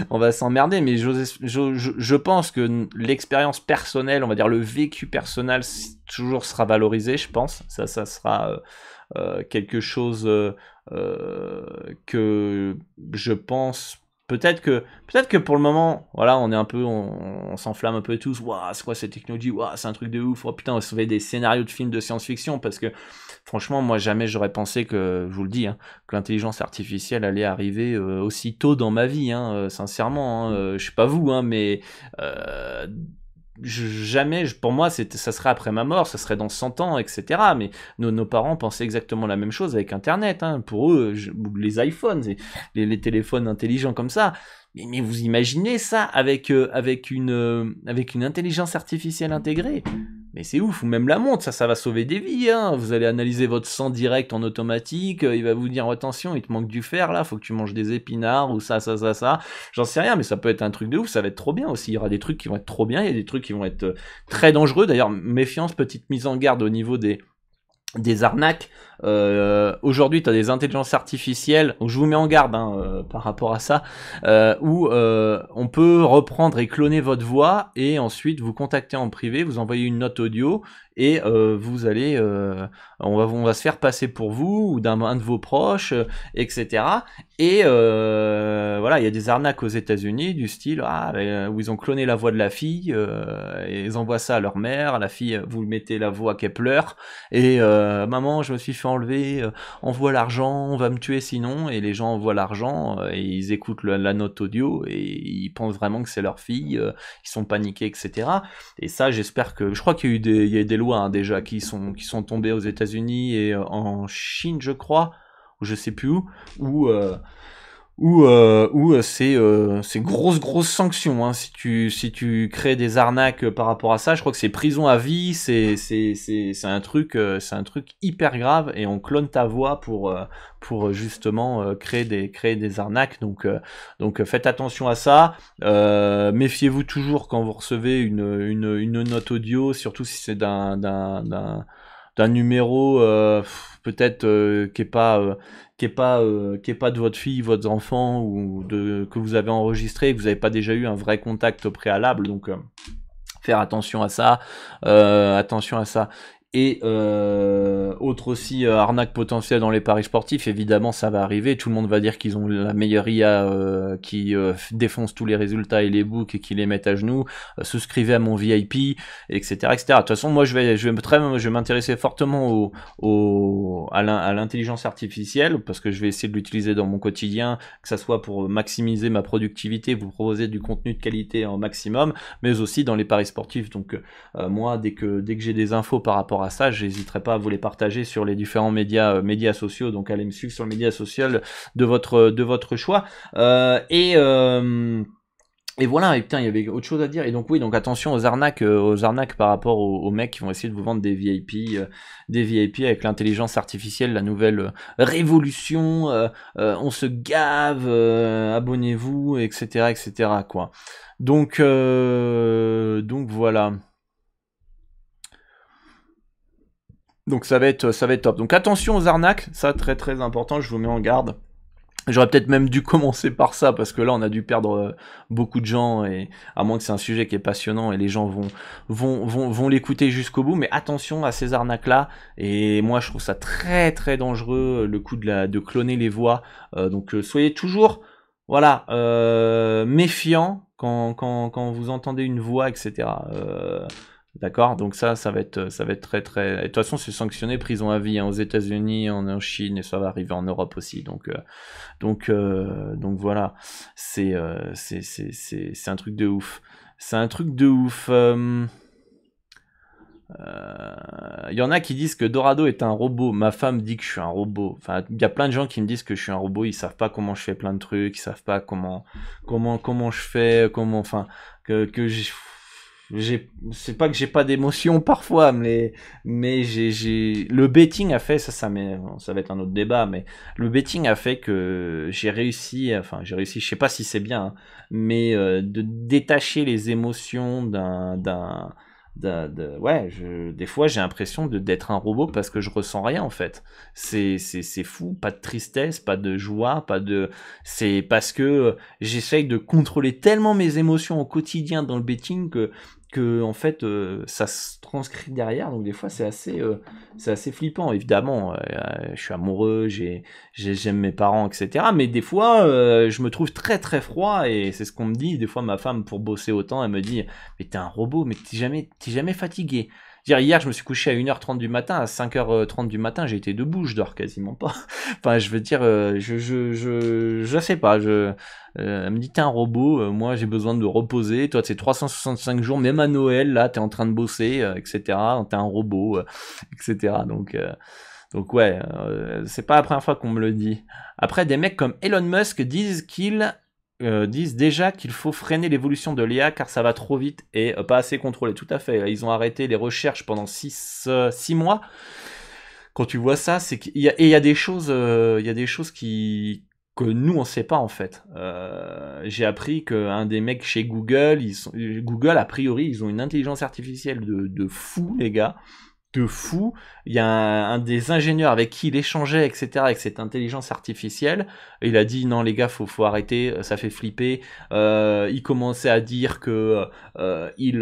On va s'emmerder. Mais je, pense que l'expérience personnelle, on va dire le vécu personnel, toujours sera valorisé, je pense. Ça, ça sera. Euh, euh, quelque chose euh, que je pense peut-être que peut-être que pour le moment voilà on est un peu on, s'enflamme un peu tous waouh c'est quoi cette technologie waouh c'est un truc de ouf oh, putain on se fait des scénarios de films de science-fiction parce que Franchement, moi, jamais j'aurais pensé que, je vous le dis, hein, que l'intelligence artificielle allait arriver euh, aussi tôt dans ma vie. Hein, euh, sincèrement, hein, mm. euh, je je sais pas vous, mais jamais, pour moi, ça serait après ma mort, ça serait dans 100 ans, etc. Mais nos, parents pensaient exactement la même chose avec Internet. Pour eux, les iPhones, les, les, téléphones intelligents comme ça. Mais, vous imaginez ça avec une intelligence artificielle intégrée mais c'est ouf, ou même la montre, ça, ça va sauver des vies. Hein. Vous allez analyser votre sang direct en automatique, euh, il va vous dire oh, attention, il te manque du fer là, faut que tu manges des épinards ou ça, ça, ça, ça. J'en sais rien, mais ça peut être un truc de ouf, ça va être trop bien aussi. Il y aura des trucs qui vont être trop bien, il y a des trucs qui vont être euh, très dangereux. D'ailleurs, méfiance, petite mise en garde au niveau des, des arnaques. Euh, aujourd'hui, tu as des intelligences artificielles, donc je vous mets en garde hein, euh, par rapport à ça, euh, où euh, on peut reprendre et cloner votre voix et ensuite vous contacter en privé, vous envoyer une note audio et euh, vous allez, euh, on, va, on va se faire passer pour vous ou d'un de vos proches, etc. Euh, et voilà, il y a des arnaques aux États-Unis du style ah, ben, où ils ont cloné la voix de la fille et ils envoient ça à leur mère. La fille, vous mettez la voix qu'elle pleure et maman, je me suis fait enlever, envoie l'argent, on va me tuer sinon. Et les gens envoient l'argent et ils écoutent la note audio et ils pensent vraiment que c'est leur fille, ils sont paniqués, etc. Et ça, j'espère que je crois qu'il y a eu des, il y a eu des lois Hein, déjà qui sont, qui sont tombés aux États-Unis et euh, en Chine, je crois, ou je sais plus où, où euh, ou euh, où euh, c'est euh, grosse grosse sanction hein, si tu si tu crées des arnaques euh, par rapport à ça je crois que c'est prison à vie c'est c'est un truc euh, c'est un truc hyper grave et on clone ta voix pour pour justement créer des créer des arnaques donc donc faites attention à ça méfiez-vous toujours quand vous recevez une, une, une note audio surtout si c'est d'un d'un d'un numéro peut-être qu'il euh, qui est pas euh, qui est pas euh, qui est pas de votre fille, votre enfant ou de que vous avez enregistré, que vous n'avez pas déjà eu un vrai contact préalable, donc faire attention à ça, attention à ça. Et euh, autre aussi euh, arnaque potentielle dans les paris sportifs, évidemment ça va arriver, tout le monde va dire qu'ils ont la meilleure IA euh, qui défonce tous les résultats et les books et qui les mettent à genoux, souscrivez à mon VIP, etc. etc. De toute façon moi je vais, je vais, très, je vais m'intéresser fortement au, au, à l'intelligence artificielle parce que je vais essayer de l'utiliser dans mon quotidien, que ça soit pour maximiser ma productivité, vous proposer du contenu de qualité en maximum, mais aussi dans les paris sportifs. Donc moi dès que, dès que j'ai des infos par rapport à ça, j'hésiterai pas à vous les partager sur les différents médias, euh, médias sociaux, donc allez me suivre sur les médias sociaux de votre, euh, de votre choix. Euh, et et voilà, et putain, il y avait autre chose à dire. Et donc oui, donc attention aux arnaques, aux arnaques par rapport aux, mecs qui vont essayer de vous vendre des VIP, des VIP avec l'intelligence artificielle, la nouvelle révolution. on se gave, abonnez-vous, etc., etc. Quoi. Donc, donc voilà. Donc ça va être ça va être top. Donc attention aux arnaques, ça très très important, je vous mets en garde. J'aurais peut-être même dû <laughs> commencer par ça parce que là on a dû perdre euh, beaucoup de gens et à moins que c'est un sujet qui est passionnant et les gens vont vont vont, vont l'écouter jusqu'au bout. Mais attention à ces arnaques là et moi je trouve ça très très dangereux euh, le coup de la de cloner les voix. Euh, donc soyez toujours voilà méfiant quand, quand quand vous entendez une voix etc. D'accord Donc ça, ça va être, ça va être très très. Et de toute façon, c'est sanctionné prison à vie hein, aux États-Unis, en, Chine et ça va arriver en Europe aussi. Donc euh, donc euh, donc voilà, euh, c'est c'est c'est un truc de ouf. C'est un truc de ouf. Il y en a qui disent que Dorado est un robot. Ma femme dit que je suis un robot. Enfin, il y a plein de gens qui me disent que je suis un robot. Ils savent pas comment je fais plein de trucs. Ils savent pas comment comment comment je fais. Comment enfin que que c'est pas que j'ai pas d'émotion <laughs> parfois, mais mais j'ai le betting a fait ça, ça ça va être un autre débat, mais le betting a fait que j'ai réussi, enfin j'ai réussi, je sais pas si c'est bien, hein, mais euh, de détacher les émotions d'un d'un ouais, des fois j'ai l'impression d'être un robot parce que je ressens rien en fait. C'est fou, pas de tristesse, pas de joie, pas de. C'est parce que j'essaye de contrôler tellement mes émotions au quotidien dans le betting que que en fait euh, ça se transcrit derrière donc des fois c'est assez euh, c'est assez flippant évidemment euh, je suis amoureux j'ai j'aime mes parents etc mais des fois je me trouve très très froid et c'est ce qu'on me dit des fois ma femme pour bosser autant elle me dit mais t'es un robot mais t'es jamais t'es jamais fatigué hier, je me suis couché à 1h30 du matin, à 5h30 euh, du matin, j'ai été debout, je dors quasiment pas. <laughs> enfin, je veux dire, euh, je, je, sais pas, je, euh, me dit, t'es un robot, moi j'ai besoin de reposer, toi t'es 365 jours, même à Noël, là, t'es en train de bosser, etc. T'es un robot, etc. Donc, donc ouais, c'est pas la première fois qu'on me le dit. Après, des mecs comme Elon Musk disent qu'il euh, disent déjà qu'il faut freiner l'évolution de l'IA car ça va trop vite et euh, pas assez contrôlé. Tout à fait. Ils ont arrêté les recherches pendant 6 euh, six mois. Quand tu vois ça, c'est qu'il y a, il y a des choses, il y a des choses qui que nous on sait pas en fait. j'ai appris qu'un des mecs chez Google, ils Google a priori ils ont une intelligence artificielle de, de fou les gars de fou. Il y a un, des ingénieurs avec qui il échangeait, etc., avec cette intelligence artificielle. Il a dit non les gars, faut, faut arrêter, euh, ça fait flipper. Euh, il commençait à dire que euh, il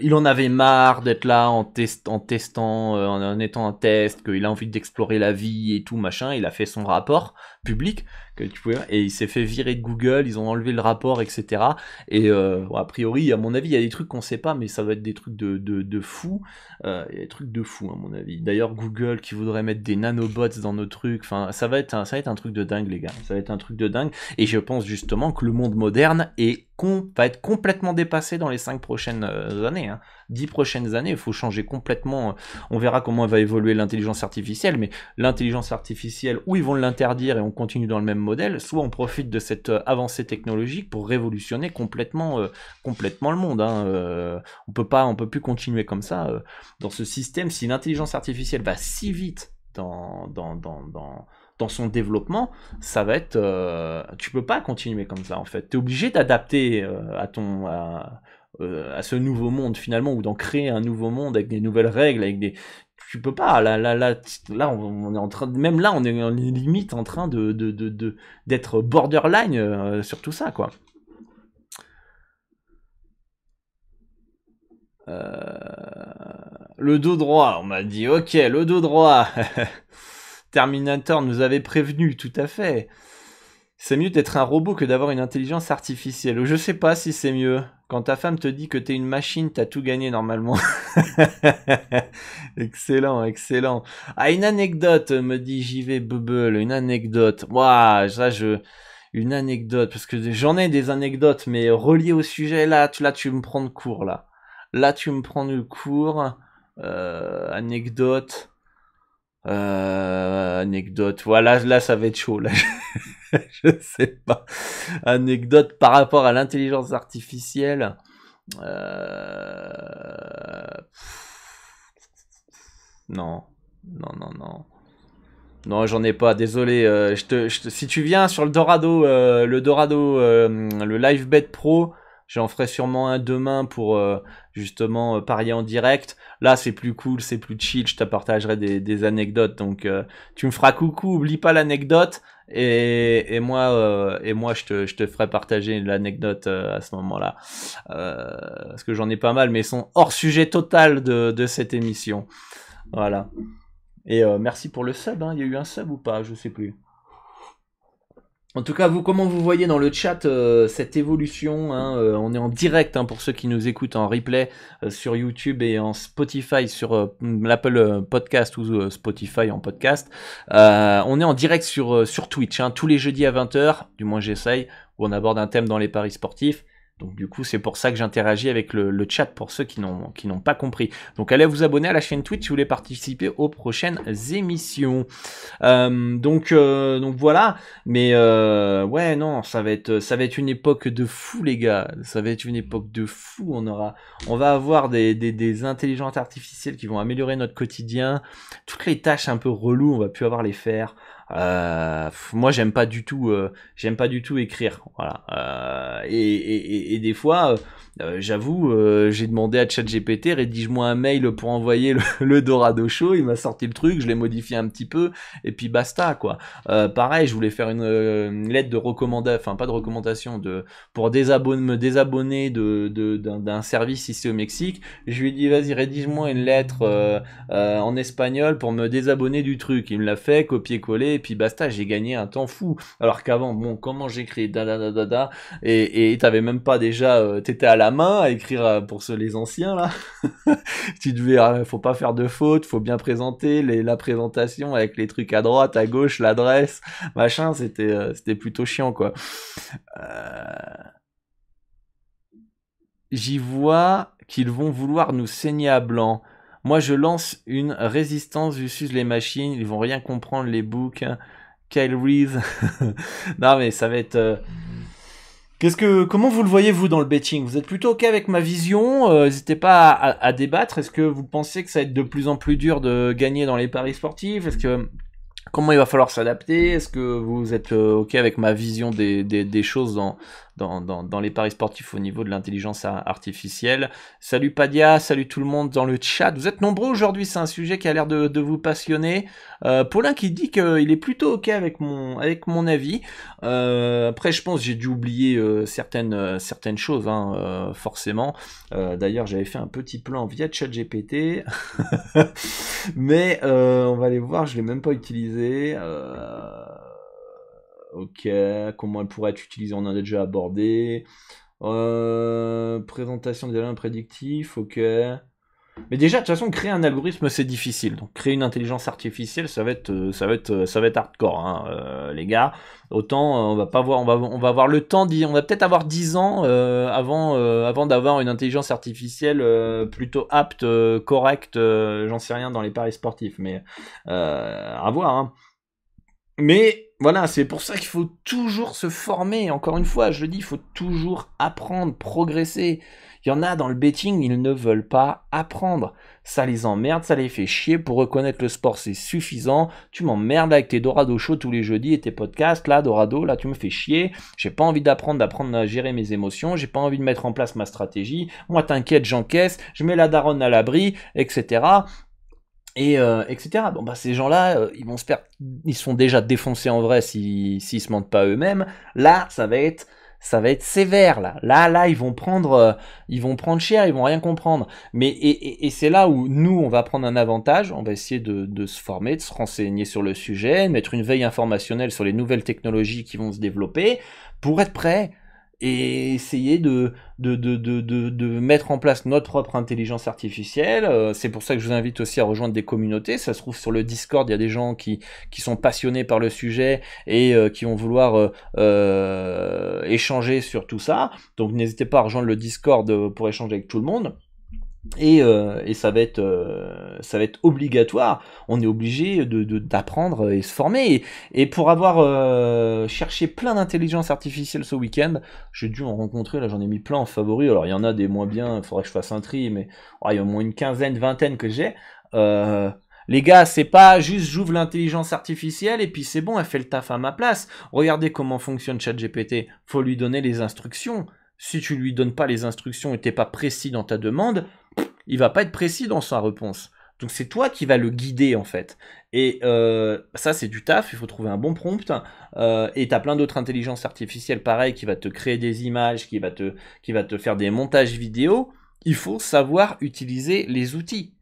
il en avait marre d'être là en, test, en testant, en, en, étant un test, qu'il a envie d'explorer la vie et tout machin. Il a fait son rapport public et il s'est fait virer de Google, ils ont enlevé le rapport, etc. Et euh, a priori, à mon avis, il y a des trucs qu'on sait pas, mais ça va être des trucs de, de, fou, euh, il y a des trucs de fou à mon avis. D'ailleurs, Google qui voudrait mettre des nanobots dans nos trucs, enfin, ça va être un, ça être un truc de dingue les gars, ça va être un truc de dingue. Et je pense justement que le monde moderne va être complètement dépassé dans les cinq prochaines euh, années. Hein dix prochaines années. Il faut changer complètement. On verra comment va évoluer l'intelligence artificielle, mais l'intelligence artificielle, ou ils vont l'interdire et on continue dans le même modèle, soit on profite de cette euh, avancée technologique pour révolutionner complètement, euh, complètement le monde. Hein, euh, on peut pas, on peut plus continuer comme ça dans ce système. Si l'intelligence artificielle va si vite dans, dans, son développement, ça va être, tu peux pas continuer comme ça en fait. Tu es obligé d'adapter à ton euh, à ce nouveau monde finalement, ou d'en créer un nouveau monde avec des nouvelles règles, avec des, tu peux pas. Là, là, là, là, on est en train, même là, on est, limite en train de, de, de, d'être borderline euh, sur tout ça, quoi. Euh, le dos droit, on m'a dit, ok, le dos droit. <laughs> Terminator nous avait prévenu, tout à fait. C'est mieux d'être un robot que d'avoir une intelligence artificielle. Ou je sais pas si c'est mieux. Quand ta femme te dit que tu es une machine, t'as tout gagné normalement. <laughs> excellent, excellent. Ah, une anecdote, me dit JV Bubble. Une anecdote. Waouh, ça je une anecdote, parce que j'en ai des anecdotes, mais reliées au sujet, là, tu, là, tu me prends de cours, là. Là, tu me prends le cours. Euh, anecdote. Euh, anecdote. Voilà, là, ça va être chaud. Là. <laughs> <laughs> je sais pas, anecdote par rapport à l'intelligence artificielle. Euh, non, non, non, non. Non, j'en ai pas, désolé. Euh, si tu viens sur le Dorado, euh, le Dorado, le Live Pro, J'en ferai sûrement un demain pour euh, justement euh, parier en direct. Là, c'est plus cool, c'est plus chill. Je te partagerai des, anecdotes. Donc, euh, tu me feras coucou, oublie pas l'anecdote. Et, et, moi, et moi je, te, je te ferai partager l'anecdote à ce moment-là. parce que j'en ai pas mal, mais ils sont hors sujet total de, de cette émission. Voilà. Et merci pour le sub. Hein. Il y a eu un sub ou pas Je sais plus. En tout cas, vous, comment vous voyez dans le chat euh, cette évolution hein, euh, On est en direct hein, pour ceux qui nous écoutent en replay euh, sur YouTube et en Spotify, sur mm, l'Apple Podcast ou Spotify en podcast. on est en direct sur, sur Twitch, hein. tous les jeudis à 20h, du moins j'essaye, où on aborde un thème dans les paris sportifs. Donc du coup, c'est pour ça que j'interagis avec le, chat pour ceux qui n'ont pas compris. Donc allez vous abonner à la chaîne Twitch si vous voulez participer aux prochaines émissions. Euh, euh, donc voilà, mais euh, ouais non, ça va être ça une époque de fou les gars. Ça va être une époque de fou. On aura on va avoir des, des intelligences artificielles qui vont améliorer notre quotidien. Toutes les tâches un peu reloues, on va plus avoir les faire. Euh, moi, j'aime pas du tout, euh, j'aime pas du tout écrire, voilà. Euh, et, des fois, j'avoue, j'ai demandé à ChatGPT, rédige-moi un mail pour envoyer <laughs> le, Dorado Show. Il m'a sorti le truc, je l'ai modifié un petit peu, et puis basta, quoi. pareil, je voulais faire une, lettre de recommandation, enfin pas de recommandation, de pour désabonner, me désabonner de d'un service ici au Mexique. Je lui ai dit, vas-y, rédige-moi une lettre en espagnol pour me désabonner du truc. Il me l'a fait, copier-coller puis basta, j'ai gagné un temps fou. Alors qu'avant, bon, comment j'écris da da da da et t'avais même pas déjà, euh, t'étais à la main à écrire euh, pour ceux les anciens là. <laughs> tu devais, euh, faut pas faire de fautes, faut bien présenter les, la présentation avec les trucs à droite, à gauche, l'adresse, machin, c'était c'était plutôt chiant quoi. J'y vois qu'ils vont vouloir nous saigner à blanc. Moi, je lance une résistance versus les machines. Ils vont rien comprendre, les boucs. Kyle Reese. non, mais ça va être. Euh, qu'est-ce que, comment vous le voyez vous dans le betting Vous êtes plutôt ok avec ma vision euh, N'hésitez pas à, à débattre. Est-ce que vous pensez que ça va être de plus en plus dur de gagner dans les paris sportifs Est-ce que comment il va falloir s'adapter Est-ce que vous êtes euh, OK avec ma vision des, choses dans, les paris sportifs au niveau de l'intelligence artificielle Salut Padia, salut tout le monde dans le chat. Vous êtes nombreux aujourd'hui, c'est un sujet qui a l'air de, vous passionner. Euh, Paulin qui dit qu'il est plutôt OK avec mon, avis. Euh, après, je pense j'ai dû oublier certaines, choses, hein, forcément. D'ailleurs, j'avais fait un petit plan via GPT. <laughs> Mais on va aller voir, je ne l'ai même pas utilisé euh, ok, comment elle pourrait être utilisée On en a déjà abordé. Euh, présentation des éléments prédictifs, ok. Mais déjà, de toute façon, créer un algorithme, c'est difficile. Donc, créer une intelligence artificielle, ça va être, euh, ça va être, euh, ça va être hardcore, hein, euh, les gars. Autant, on va pas voir, on va, on va avoir le temps on va peut-être avoir 10 ans avant, avant d'avoir une intelligence artificielle plutôt apte, correcte, j'en sais rien dans les paris sportifs, mais à voir. Hein. Mais voilà, c'est pour ça qu'il faut toujours se former. Encore une fois, je le dis, il faut toujours apprendre, progresser. Il y en a dans le betting, ils ne veulent pas apprendre. Ça les emmerde, ça les fait chier. Pour reconnaître le sport, c'est suffisant. Tu m'emmerdes avec tes Dorado Show tous les jeudis et tes podcasts. Là, Dorado, là, tu me fais chier. J'ai pas envie d'apprendre, d'apprendre à gérer mes émotions. J'ai pas envie de mettre en place ma stratégie. Moi, t'inquiète, j'encaisse. Je mets la daronne à l'abri, etc et etc. Euh, bon bah ces gens-là, euh, ils vont se faire, ils sont déjà défoncés en vrai s'ils si, s'ils se mentent pas eux-mêmes. Là, ça va être ça va être sévère là. Là, là, ils vont prendre, euh, ils vont prendre cher, ils vont rien comprendre. Mais et, c'est là où nous, on va prendre un avantage. On va essayer de, de, se former, de se renseigner sur le sujet, mettre une veille informationnelle sur les nouvelles technologies qui vont se développer pour être prêt et essayer de, de, de, de, de mettre en place notre propre intelligence artificielle. Euh, c'est pour ça que je vous invite aussi à rejoindre des communautés. Ça se trouve sur le Discord, il y a des gens qui, qui sont passionnés par le sujet et euh, qui vont vouloir euh, échanger sur tout ça. Donc n'hésitez pas à rejoindre le Discord pour échanger avec tout le monde. Et, euh, euh, ça va être obligatoire. On est obligé d'apprendre et se former. Et, pour avoir euh, cherché plein d'intelligence artificielle ce week-end, j'ai dû en rencontrer. Là, j'en ai mis plein en favori. Alors il y en a des moins bien. Il faudrait que je fasse un tri, mais oh, il y a au moins une quinzaine, vingtaine que j'ai. les gars, c'est pas juste j'ouvre l'intelligence artificielle et puis c'est bon, elle fait le taf à ma place. Regardez comment fonctionne ChatGPT. Faut lui donner les instructions. Si tu lui donnes pas les instructions et t'es pas précis dans ta demande, il va pas être précis dans sa réponse. Donc c'est toi qui vas le guider en fait. Et euh, ça c'est du taf, il faut trouver un bon prompt. Euh, et tu as plein d'autres intelligences artificielles pareil qui va te créer des images, qui va te, qui va te faire des montages vidéo. Il faut savoir utiliser les outils.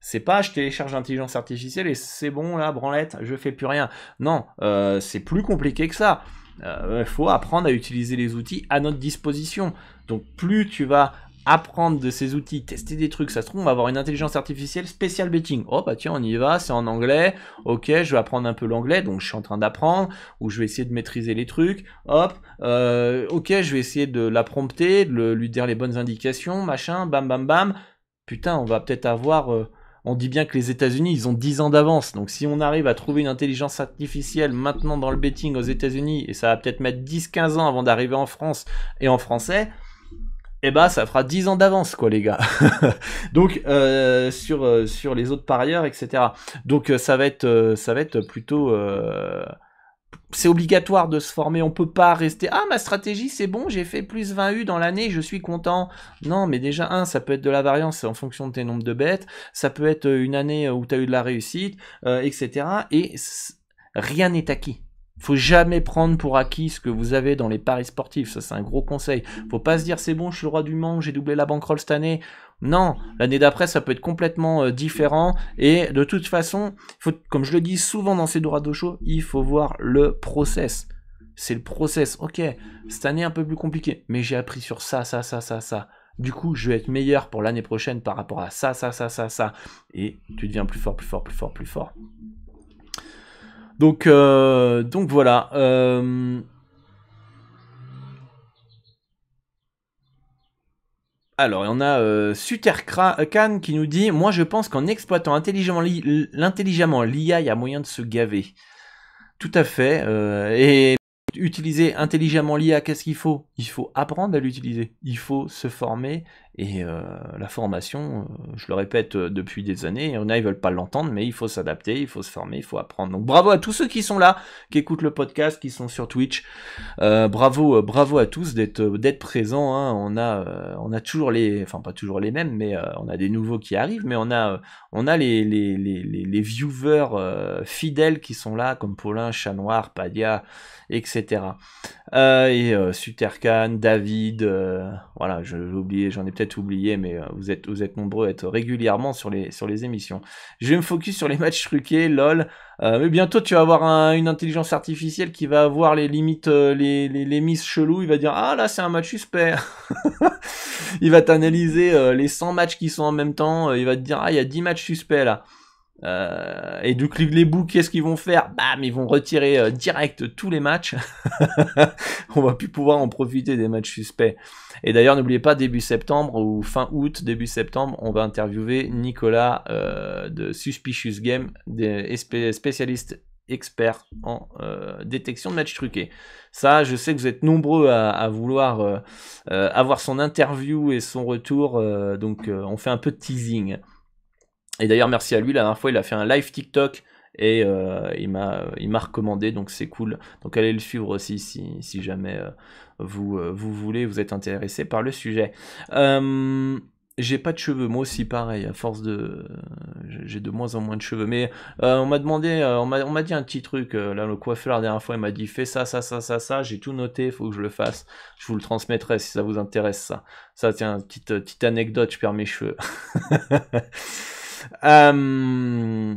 C'est pas je télécharge l'intelligence artificielle et c'est bon là, branlette, je fais plus rien. Non, euh, c'est plus compliqué que ça. Il faut apprendre à utiliser les outils à notre disposition. Donc plus tu vas apprendre de ces outils, tester des trucs. Ça se trouve, on va avoir une intelligence artificielle spéciale betting. Oh bah tiens, on y va, c'est en anglais. Ok, je vais apprendre un peu l'anglais, donc je suis en train d'apprendre, ou je vais essayer de maîtriser les trucs. Hop, euh, ok, je vais essayer de la prompter, de lui dire les bonnes indications, machin, bam bam bam. Putain, on va peut-être avoir... Euh, on dit bien que les États-Unis, ils ont 10 ans d'avance. Donc si on arrive à trouver une intelligence artificielle maintenant dans le betting aux États-Unis, et ça va peut-être mettre 10-15 ans avant d'arriver en France et en français, eh bah ça fera 10 ans d'avance quoi les gars. <laughs> Donc euh, sur euh, sur les autres parieurs etc. Donc euh, ça va être ça va être plutôt c'est obligatoire de se former, on peut pas rester ah ma stratégie c'est bon, j'ai fait plus 20 U dans l'année, je suis content. Non, mais déjà un, ça peut être de la variance en fonction de tes nombres de bêtes, ça peut être une année où tu as eu de la réussite, etc. Et rien n'est acquis faut jamais prendre pour acquis ce que vous avez dans les paris sportifs. Ça, c'est un gros conseil. Faut pas se dire c'est bon, je suis le roi du monde, j'ai doublé la banquerolle cette année. Non, l'année d'après, ça peut être complètement euh, différent. Et de toute façon, comme je le dis souvent dans ces de Show, il faut voir le process. C'est le process. Ok, cette année un peu plus compliqué, mais j'ai appris sur ça, ça, ça, ça, ça. Du coup, je vais être meilleur pour l'année prochaine par rapport à ça, ça, ça, ça, ça. Et tu deviens plus fort, plus fort, plus fort, plus fort. Donc, euh, donc voilà. Euh. Alors, il y en a euh, euh qui nous dit Moi, je pense qu'en exploitant intelligemment l'IA, il y a moyen de se gaver. Tout à fait. et utiliser intelligemment l'IA, qu'est-ce qu'il faut Il faut apprendre à l'utiliser. Il faut se former. Et euh, la formation, euh, je le répète euh, depuis des années, il y en a, ils veulent pas l'entendre, mais il faut s'adapter, il faut se former, il faut apprendre. Donc bravo à tous ceux qui sont là, qui écoutent le podcast, qui sont sur Twitch. bravo, bravo à tous d'être d'être présents. Hein. On a, on a toujours les, enfin pas toujours les mêmes, mais on a des nouveaux qui arrivent, mais on a, on a les les, les, les, viewers fidèles qui sont là, comme Paulin, Noir Padia, etc. et Suterkan, David, voilà, j'ai oublié, j'en ai peut-être oublié, mais euh, vous êtes, vous êtes nombreux à être régulièrement sur les, sur les émissions. Je vais me focus sur les matchs truqués, lol. Euh, mais bientôt, tu vas avoir une intelligence artificielle qui va avoir les limites, euh, les, les, les chelous. Il va dire Ah là, c'est un match suspect. <laughs> il va t'analyser les 100 matchs qui sont en même temps. il va te dire Ah, il y a 10 matchs suspects là. Euh, et du clic les bouts, qu'est-ce qu'ils vont faire Bam, ils vont retirer euh, direct tous les matchs. <laughs> on va plus pouvoir en profiter des matchs suspects. Et d'ailleurs, n'oubliez pas, début septembre ou fin août, début septembre, on va interviewer Nicolas euh, de Suspicious Game, spécialiste expert en détection de matchs truqués. Ça, je sais que vous êtes nombreux à, à vouloir avoir son interview et son retour, donc on fait un peu de teasing. Et d'ailleurs, merci à lui, la dernière fois, il a fait un live TikTok et euh, il m'a recommandé donc c'est cool donc allez le suivre aussi si, jamais euh, vous euh, vous voulez vous êtes intéressé par le sujet j'ai pas de cheveux, moi aussi pareil, à force de... J'ai de moins en moins de cheveux. Mais on m'a demandé, on m'a dit un petit truc, là le coiffeur la dernière fois, il m'a dit fais ça, ça, ça, ça, ça, j'ai tout noté, faut que je le fasse. Je vous le transmettrai si ça vous intéresse ça. Ça, une petite, petite anecdote, je perds mes cheveux. <laughs> Euh,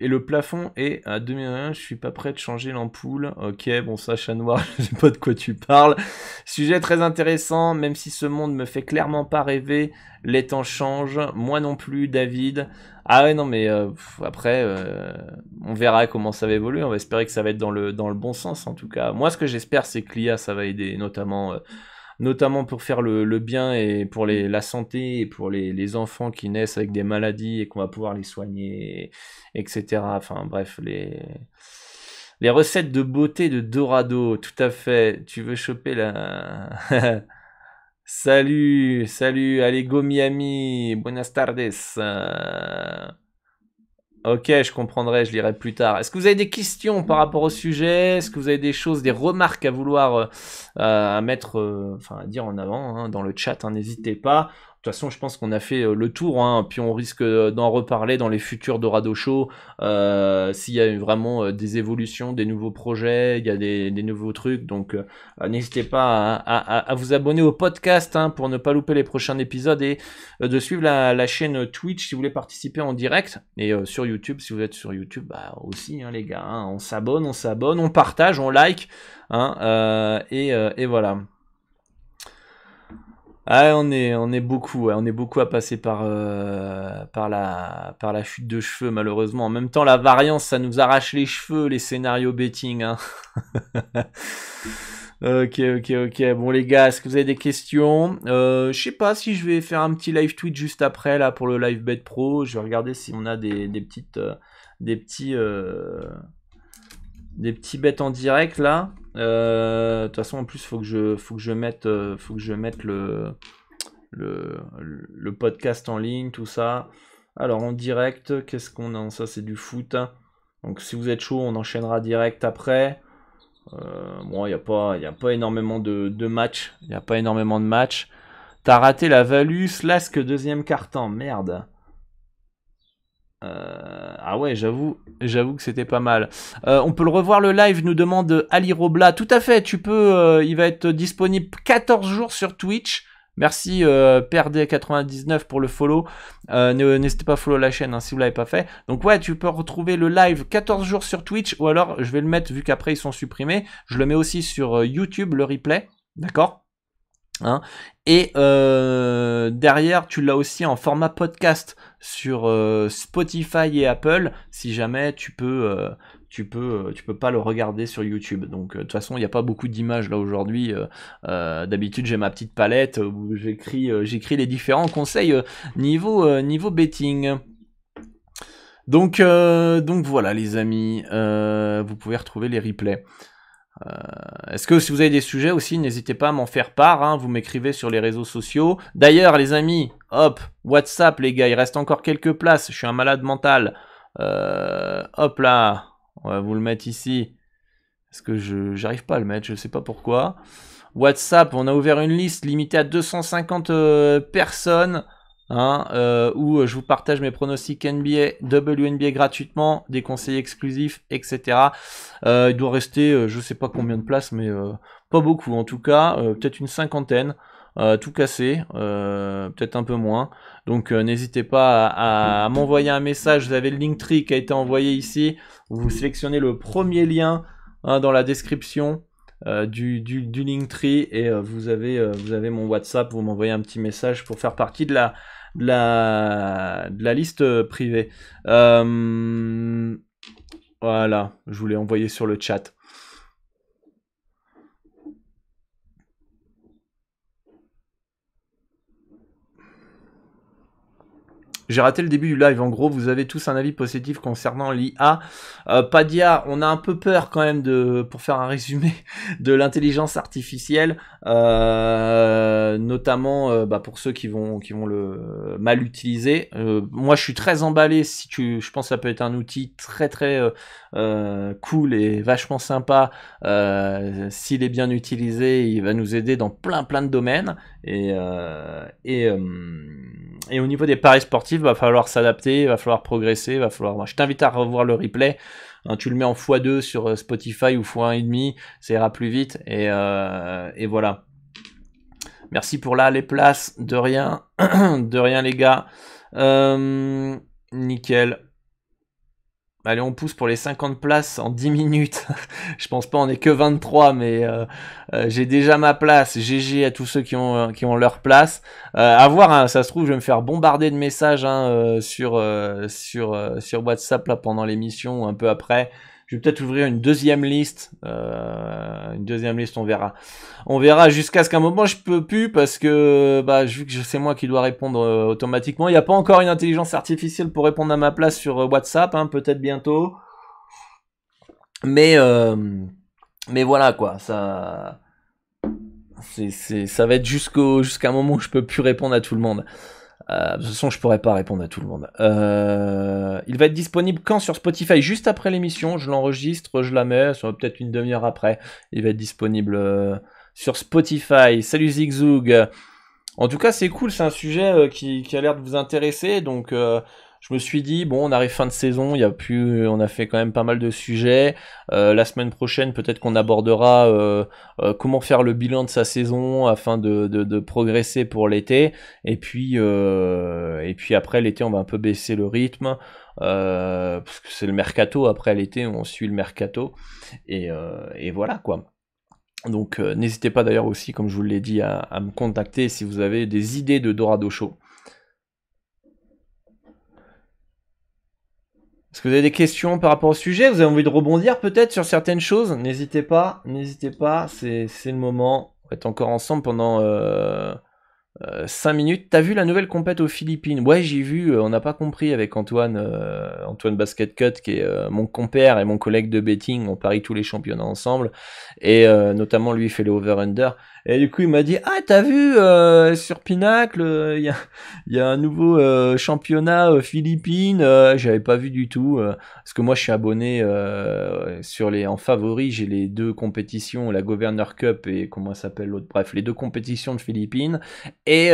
et le plafond est à 2001, je suis pas prêt de changer l'ampoule. Ok, bon ça, chat noir, <laughs> je sais pas de quoi tu parles. Sujet très intéressant, même si ce monde me fait clairement pas rêver, les temps changent, moi non plus, David. Ah ouais, non mais euh, après, euh, on verra comment ça va évoluer, on va espérer que ça va être dans le, dans le bon sens en tout cas. Moi ce que j'espère c'est que l'IA ça va aider, notamment notamment pour faire le, bien et pour les, la santé et pour les, enfants qui naissent avec des maladies et qu'on va pouvoir les soigner, etc. Enfin bref, les, les recettes de beauté de Dorado, tout à fait. Tu veux choper la... <laughs> salut, salut, allez go Miami, buenas tardes. Ok, je comprendrai, je lirai plus tard. Est-ce que vous avez des questions par rapport au sujet Est-ce que vous avez des choses, des remarques à vouloir euh, à mettre, euh, enfin à dire en avant hein, dans le chat hein? N'hésitez pas. De toute façon, je pense qu'on a fait euh, le tour, hein, puis on risque euh, d'en reparler dans les futurs Dorado Show. Euh, S'il y a vraiment euh, des évolutions, des nouveaux projets, il y a des, nouveaux trucs. Donc, n'hésitez pas à, vous abonner au podcast hein, pour ne pas louper les prochains épisodes et de suivre la, chaîne Twitch si vous voulez participer en direct. Et sur YouTube, si vous êtes sur YouTube, bah aussi, hein, les gars, hein. on s'abonne, on s'abonne, on partage, on like. Hein, et, et voilà. Ah, on est, beaucoup, on est beaucoup à passer par, euh, par, la, chute de cheveux, malheureusement. En même temps, la variance, ça nous arrache les cheveux, les scénarios betting. Hein. <laughs> ok, ok, ok. Bon, les gars, est-ce que vous avez des questions Je euh, Je sais pas si je vais faire un petit live tweet juste après, là, pour le live bet pro. Je vais regarder si on a des, petites. Euh, des petits. des petits bêtes en direct, là. Euh, de toute façon, en plus, faut que je, faut que je mette, euh, faut que je mette le, le, podcast en ligne, tout ça. Alors en direct, qu'est-ce qu'on a Ça c'est du foot. Hein. Donc si vous êtes chaud, on enchaînera direct après. Euh, bon, il n'y a, pas, a pas énormément de, de matchs. Il n'y a pas énormément de matchs. T'as raté la Valus, lasque deuxième carton. Merde. Euh, ah ouais, j'avoue, j'avoue que c'était pas mal. Euh, on peut le revoir le live, nous demande Ali Robla. Tout à fait, tu peux. Euh, il va être disponible 14 jours sur Twitch. Merci PRD99 pour le follow. N'hésitez pas à follow la chaîne hein, si vous l'avez pas fait. Donc ouais, tu peux retrouver le live 14 jours sur Twitch ou alors je vais le mettre vu qu'après ils sont supprimés. Je le mets aussi sur YouTube le replay, d'accord Hein. et euh, derrière, tu l'as aussi en format podcast sur euh, Spotify et Apple, si jamais tu peux, euh, tu peux, tu peux pas le regarder sur YouTube. Donc de toute façon, il n'y a pas beaucoup d'images là aujourd'hui. D'habitude, j'ai ma petite palette où j'écris, j'écris les différents conseils niveau, niveau betting. donc voilà les amis, vous pouvez retrouver les replays. Euh, est-ce que si vous avez des sujets aussi, n'hésitez pas à m'en faire part, hein. vous m'écrivez sur les réseaux sociaux. D'ailleurs les amis, hop, WhatsApp les gars, il reste encore quelques places, je suis un malade mental. Euh, hop là, on va vous le mettre ici. est-ce que je j'arrive pas à le mettre, je sais pas pourquoi. WhatsApp, on a ouvert une liste limitée à 250 euh, personnes. Hein, euh, où euh, je vous partage mes pronostics NBA, WNBA gratuitement, des conseils exclusifs, etc. Euh, il doit rester, euh, je sais pas combien de places, mais pas beaucoup en tout cas, peut-être une cinquantaine. tout cassé, peut-être un peu moins. Donc n'hésitez pas à, m'envoyer un message. Vous avez le link tree qui a été envoyé ici. Vous sélectionnez le premier lien hein, dans la description. Euh, du, du, du, Linktree et euh, vous, avez, euh, vous avez mon WhatsApp, vous m'envoyez un petit message pour faire partie de la, la, de la liste privée. voilà, je vous l'ai envoyé sur le chat. J'ai raté le début du live. En gros, vous avez tous un avis positif concernant l'IA. Euh, Padia, on a un peu peur quand même de, pour faire un résumé, <laughs> de l'intelligence artificielle, euh, notamment euh, bah, pour ceux qui vont, qui vont le mal utiliser. moi, je suis très emballé. Si tu, je pense que ça peut être un outil très très cool et vachement sympa. S'il est bien utilisé, il va nous aider dans plein plein de domaines. et, et au niveau des paris sportifs, va falloir s'adapter, va falloir progresser, va falloir. Je t'invite à revoir le replay. Hein, tu le mets en x2 sur euh, Spotify ou x1,5, ça ira plus vite. Euh, et, voilà. Merci pour là les places. De rien. <clears throat> De rien les gars. Euh, nickel. Allez, on pousse pour les 50 places en 10 minutes. <laughs> je pense pas, on est que 23, mais euh, euh, j'ai déjà ma place. GG à tous ceux qui ont, qui ont leur place. Euh, à voir, hein, ça se trouve, je vais me faire bombarder de messages hein, sur, sur, sur WhatsApp là, pendant l'émission ou un peu après. Je vais peut-être ouvrir une deuxième liste. Euh, une deuxième liste, on verra. On verra jusqu'à ce qu'à un moment je peux plus parce que bah vu que c'est moi qui dois répondre euh, automatiquement. Il n'y a pas encore une intelligence artificielle pour répondre à ma place sur euh, WhatsApp, hein, peut-être bientôt. Mais mais voilà quoi, ça. ça va être jusqu'au, jusqu'à un moment où je peux plus répondre à tout le monde. Euh, de toute façon, je pourrais pas répondre à tout le monde. Euh, il va être disponible quand sur Spotify Juste après l'émission, je l'enregistre, je la mets, Ça va peut-être une demi-heure après. Il va être disponible euh, sur Spotify. Salut Zigzoug. En tout cas, c'est cool, c'est un sujet euh, qui, qui, a l'air de vous intéresser, donc je me suis dit, bon, on arrive fin de saison, il y a plus, on a fait quand même pas mal de sujets. Euh, la semaine prochaine, peut-être qu'on abordera euh, euh, comment faire le bilan de sa saison afin de, de, progresser pour l'été. Et puis, et puis après l'été, on va un peu baisser le rythme. parce que c'est le mercato après l'été on suit le mercato et, et voilà quoi donc n'hésitez pas d'ailleurs aussi comme je vous l'ai dit à, à, me contacter si vous avez des idées de Dorado Show Est-ce que vous avez des questions par rapport au sujet Vous avez envie de rebondir peut-être sur certaines choses N'hésitez pas, n'hésitez pas, c'est le moment. On va être encore ensemble pendant euh, 5 euh, minutes. T'as vu la nouvelle compète aux Philippines Ouais, j'ai vu, euh, on n'a pas compris avec Antoine, euh, Antoine Basket Cut, qui est mon compère et mon collègue de betting. On parie tous les championnats ensemble. Et notamment, lui, il fait le over-under. Et du coup, il m'a dit Ah, t'as vu euh, sur Pinacle, euh, il y, a, un nouveau euh, championnat Philippines. J'avais pas vu du tout. parce que moi, je suis abonné sur les, en favori. J'ai les deux compétitions, la Governor Cup et comment s'appelle l'autre Bref, les deux compétitions de Philippines. Et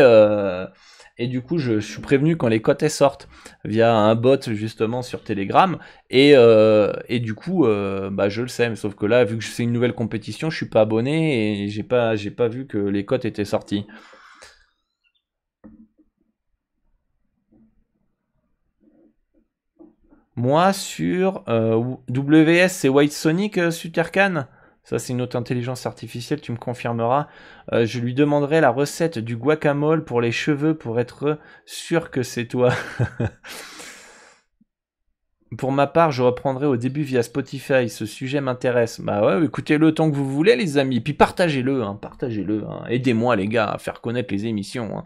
et du coup je, suis prévenu quand les cotes sortent via un bot justement sur Telegram et, euh, du coup euh, bah, je le sais sauf que là vu que c'est une nouvelle compétition je suis pas abonné et j'ai pas j'ai pas vu que les cotes étaient sorties moi sur euh, WS c'est White Sonic Suterkan ça, c'est une autre intelligence artificielle, tu me confirmeras. Euh, je lui demanderai la recette du guacamole pour les cheveux pour être sûr que c'est toi. <laughs> pour ma part, je reprendrai au début via Spotify. Ce sujet m'intéresse. Bah ouais, écoutez-le tant que vous voulez, les amis. Puis partagez-le, hein, partagez-le. Hein. Aidez-moi, les gars, à faire connaître les émissions. Hein.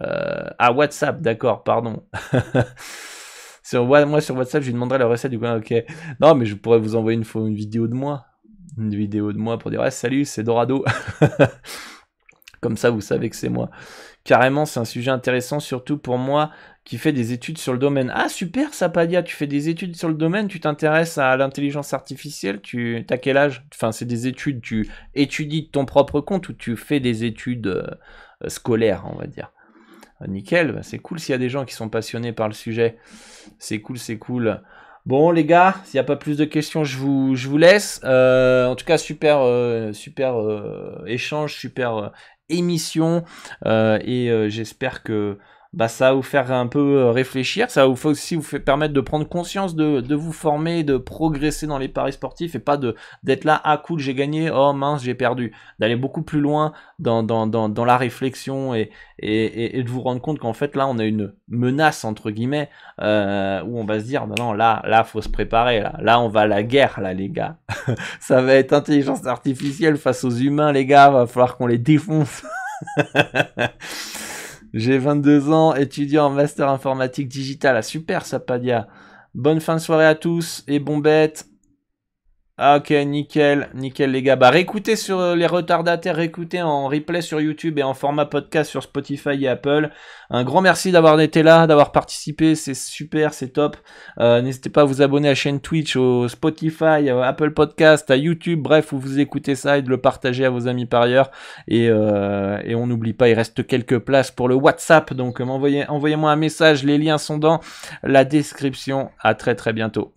Euh, à WhatsApp, d'accord, pardon. <laughs> moi, sur WhatsApp, je lui demanderai la recette du guacamole. Ok. Non, mais je pourrais vous envoyer une, une vidéo de moi une vidéo de moi pour dire salut, c'est Dorado. <laughs> Comme ça, vous savez que c'est moi. Carrément, c'est un sujet intéressant, surtout pour moi qui fait des études sur le domaine. Ah, super, Sapadia, tu fais des études sur le domaine, tu t'intéresses à l'intelligence artificielle, tu as quel âge Enfin, c'est des études, tu étudies de ton propre compte ou tu fais des études euh, scolaires, on va dire. Euh, nickel, bah, c'est cool s'il y a des gens qui sont passionnés par le sujet. C'est cool, c'est cool. Bon les gars, s'il n'y a pas plus de questions, je vous, je vous laisse. Euh, en tout cas, super, euh, super euh, échange, super émission. et j'espère que bah, ça va vous faire un peu euh, réfléchir, ça va aussi vous fait permettre de prendre conscience, de, de, vous former, de progresser dans les paris sportifs et pas de d'être là, ah cool j'ai gagné, oh mince j'ai perdu, d'aller beaucoup plus loin dans, dans, dans, dans la réflexion et, et, et, de vous rendre compte qu'en fait là on a une menace entre guillemets euh, où on va se dire bah, non là là faut se préparer là, là on va à la guerre là les gars, <laughs> ça va être intelligence artificielle face aux humains les gars, va falloir qu'on les défonce. <laughs> J'ai 22 ans, étudiant en master informatique digitale. Ah, super, Sapadia. Bonne fin de soirée à tous et bon bête. Ah, ok, nickel, nickel les gars. Bah réécoutez sur euh, les retardataires, réécoutez en replay sur YouTube et en format podcast sur Spotify et Apple. Un grand merci d'avoir été là, d'avoir participé, c'est super, c'est top. Euh, n'hésitez pas à vous abonner à la chaîne Twitch, au Spotify, à Apple Podcast, à YouTube, bref, où vous écoutez ça et de le partager à vos amis par ailleurs. Et, euh, et on n'oublie pas, il reste quelques places pour le WhatsApp, donc envoyez-moi un message, les liens sont dans la description. À très très bientôt.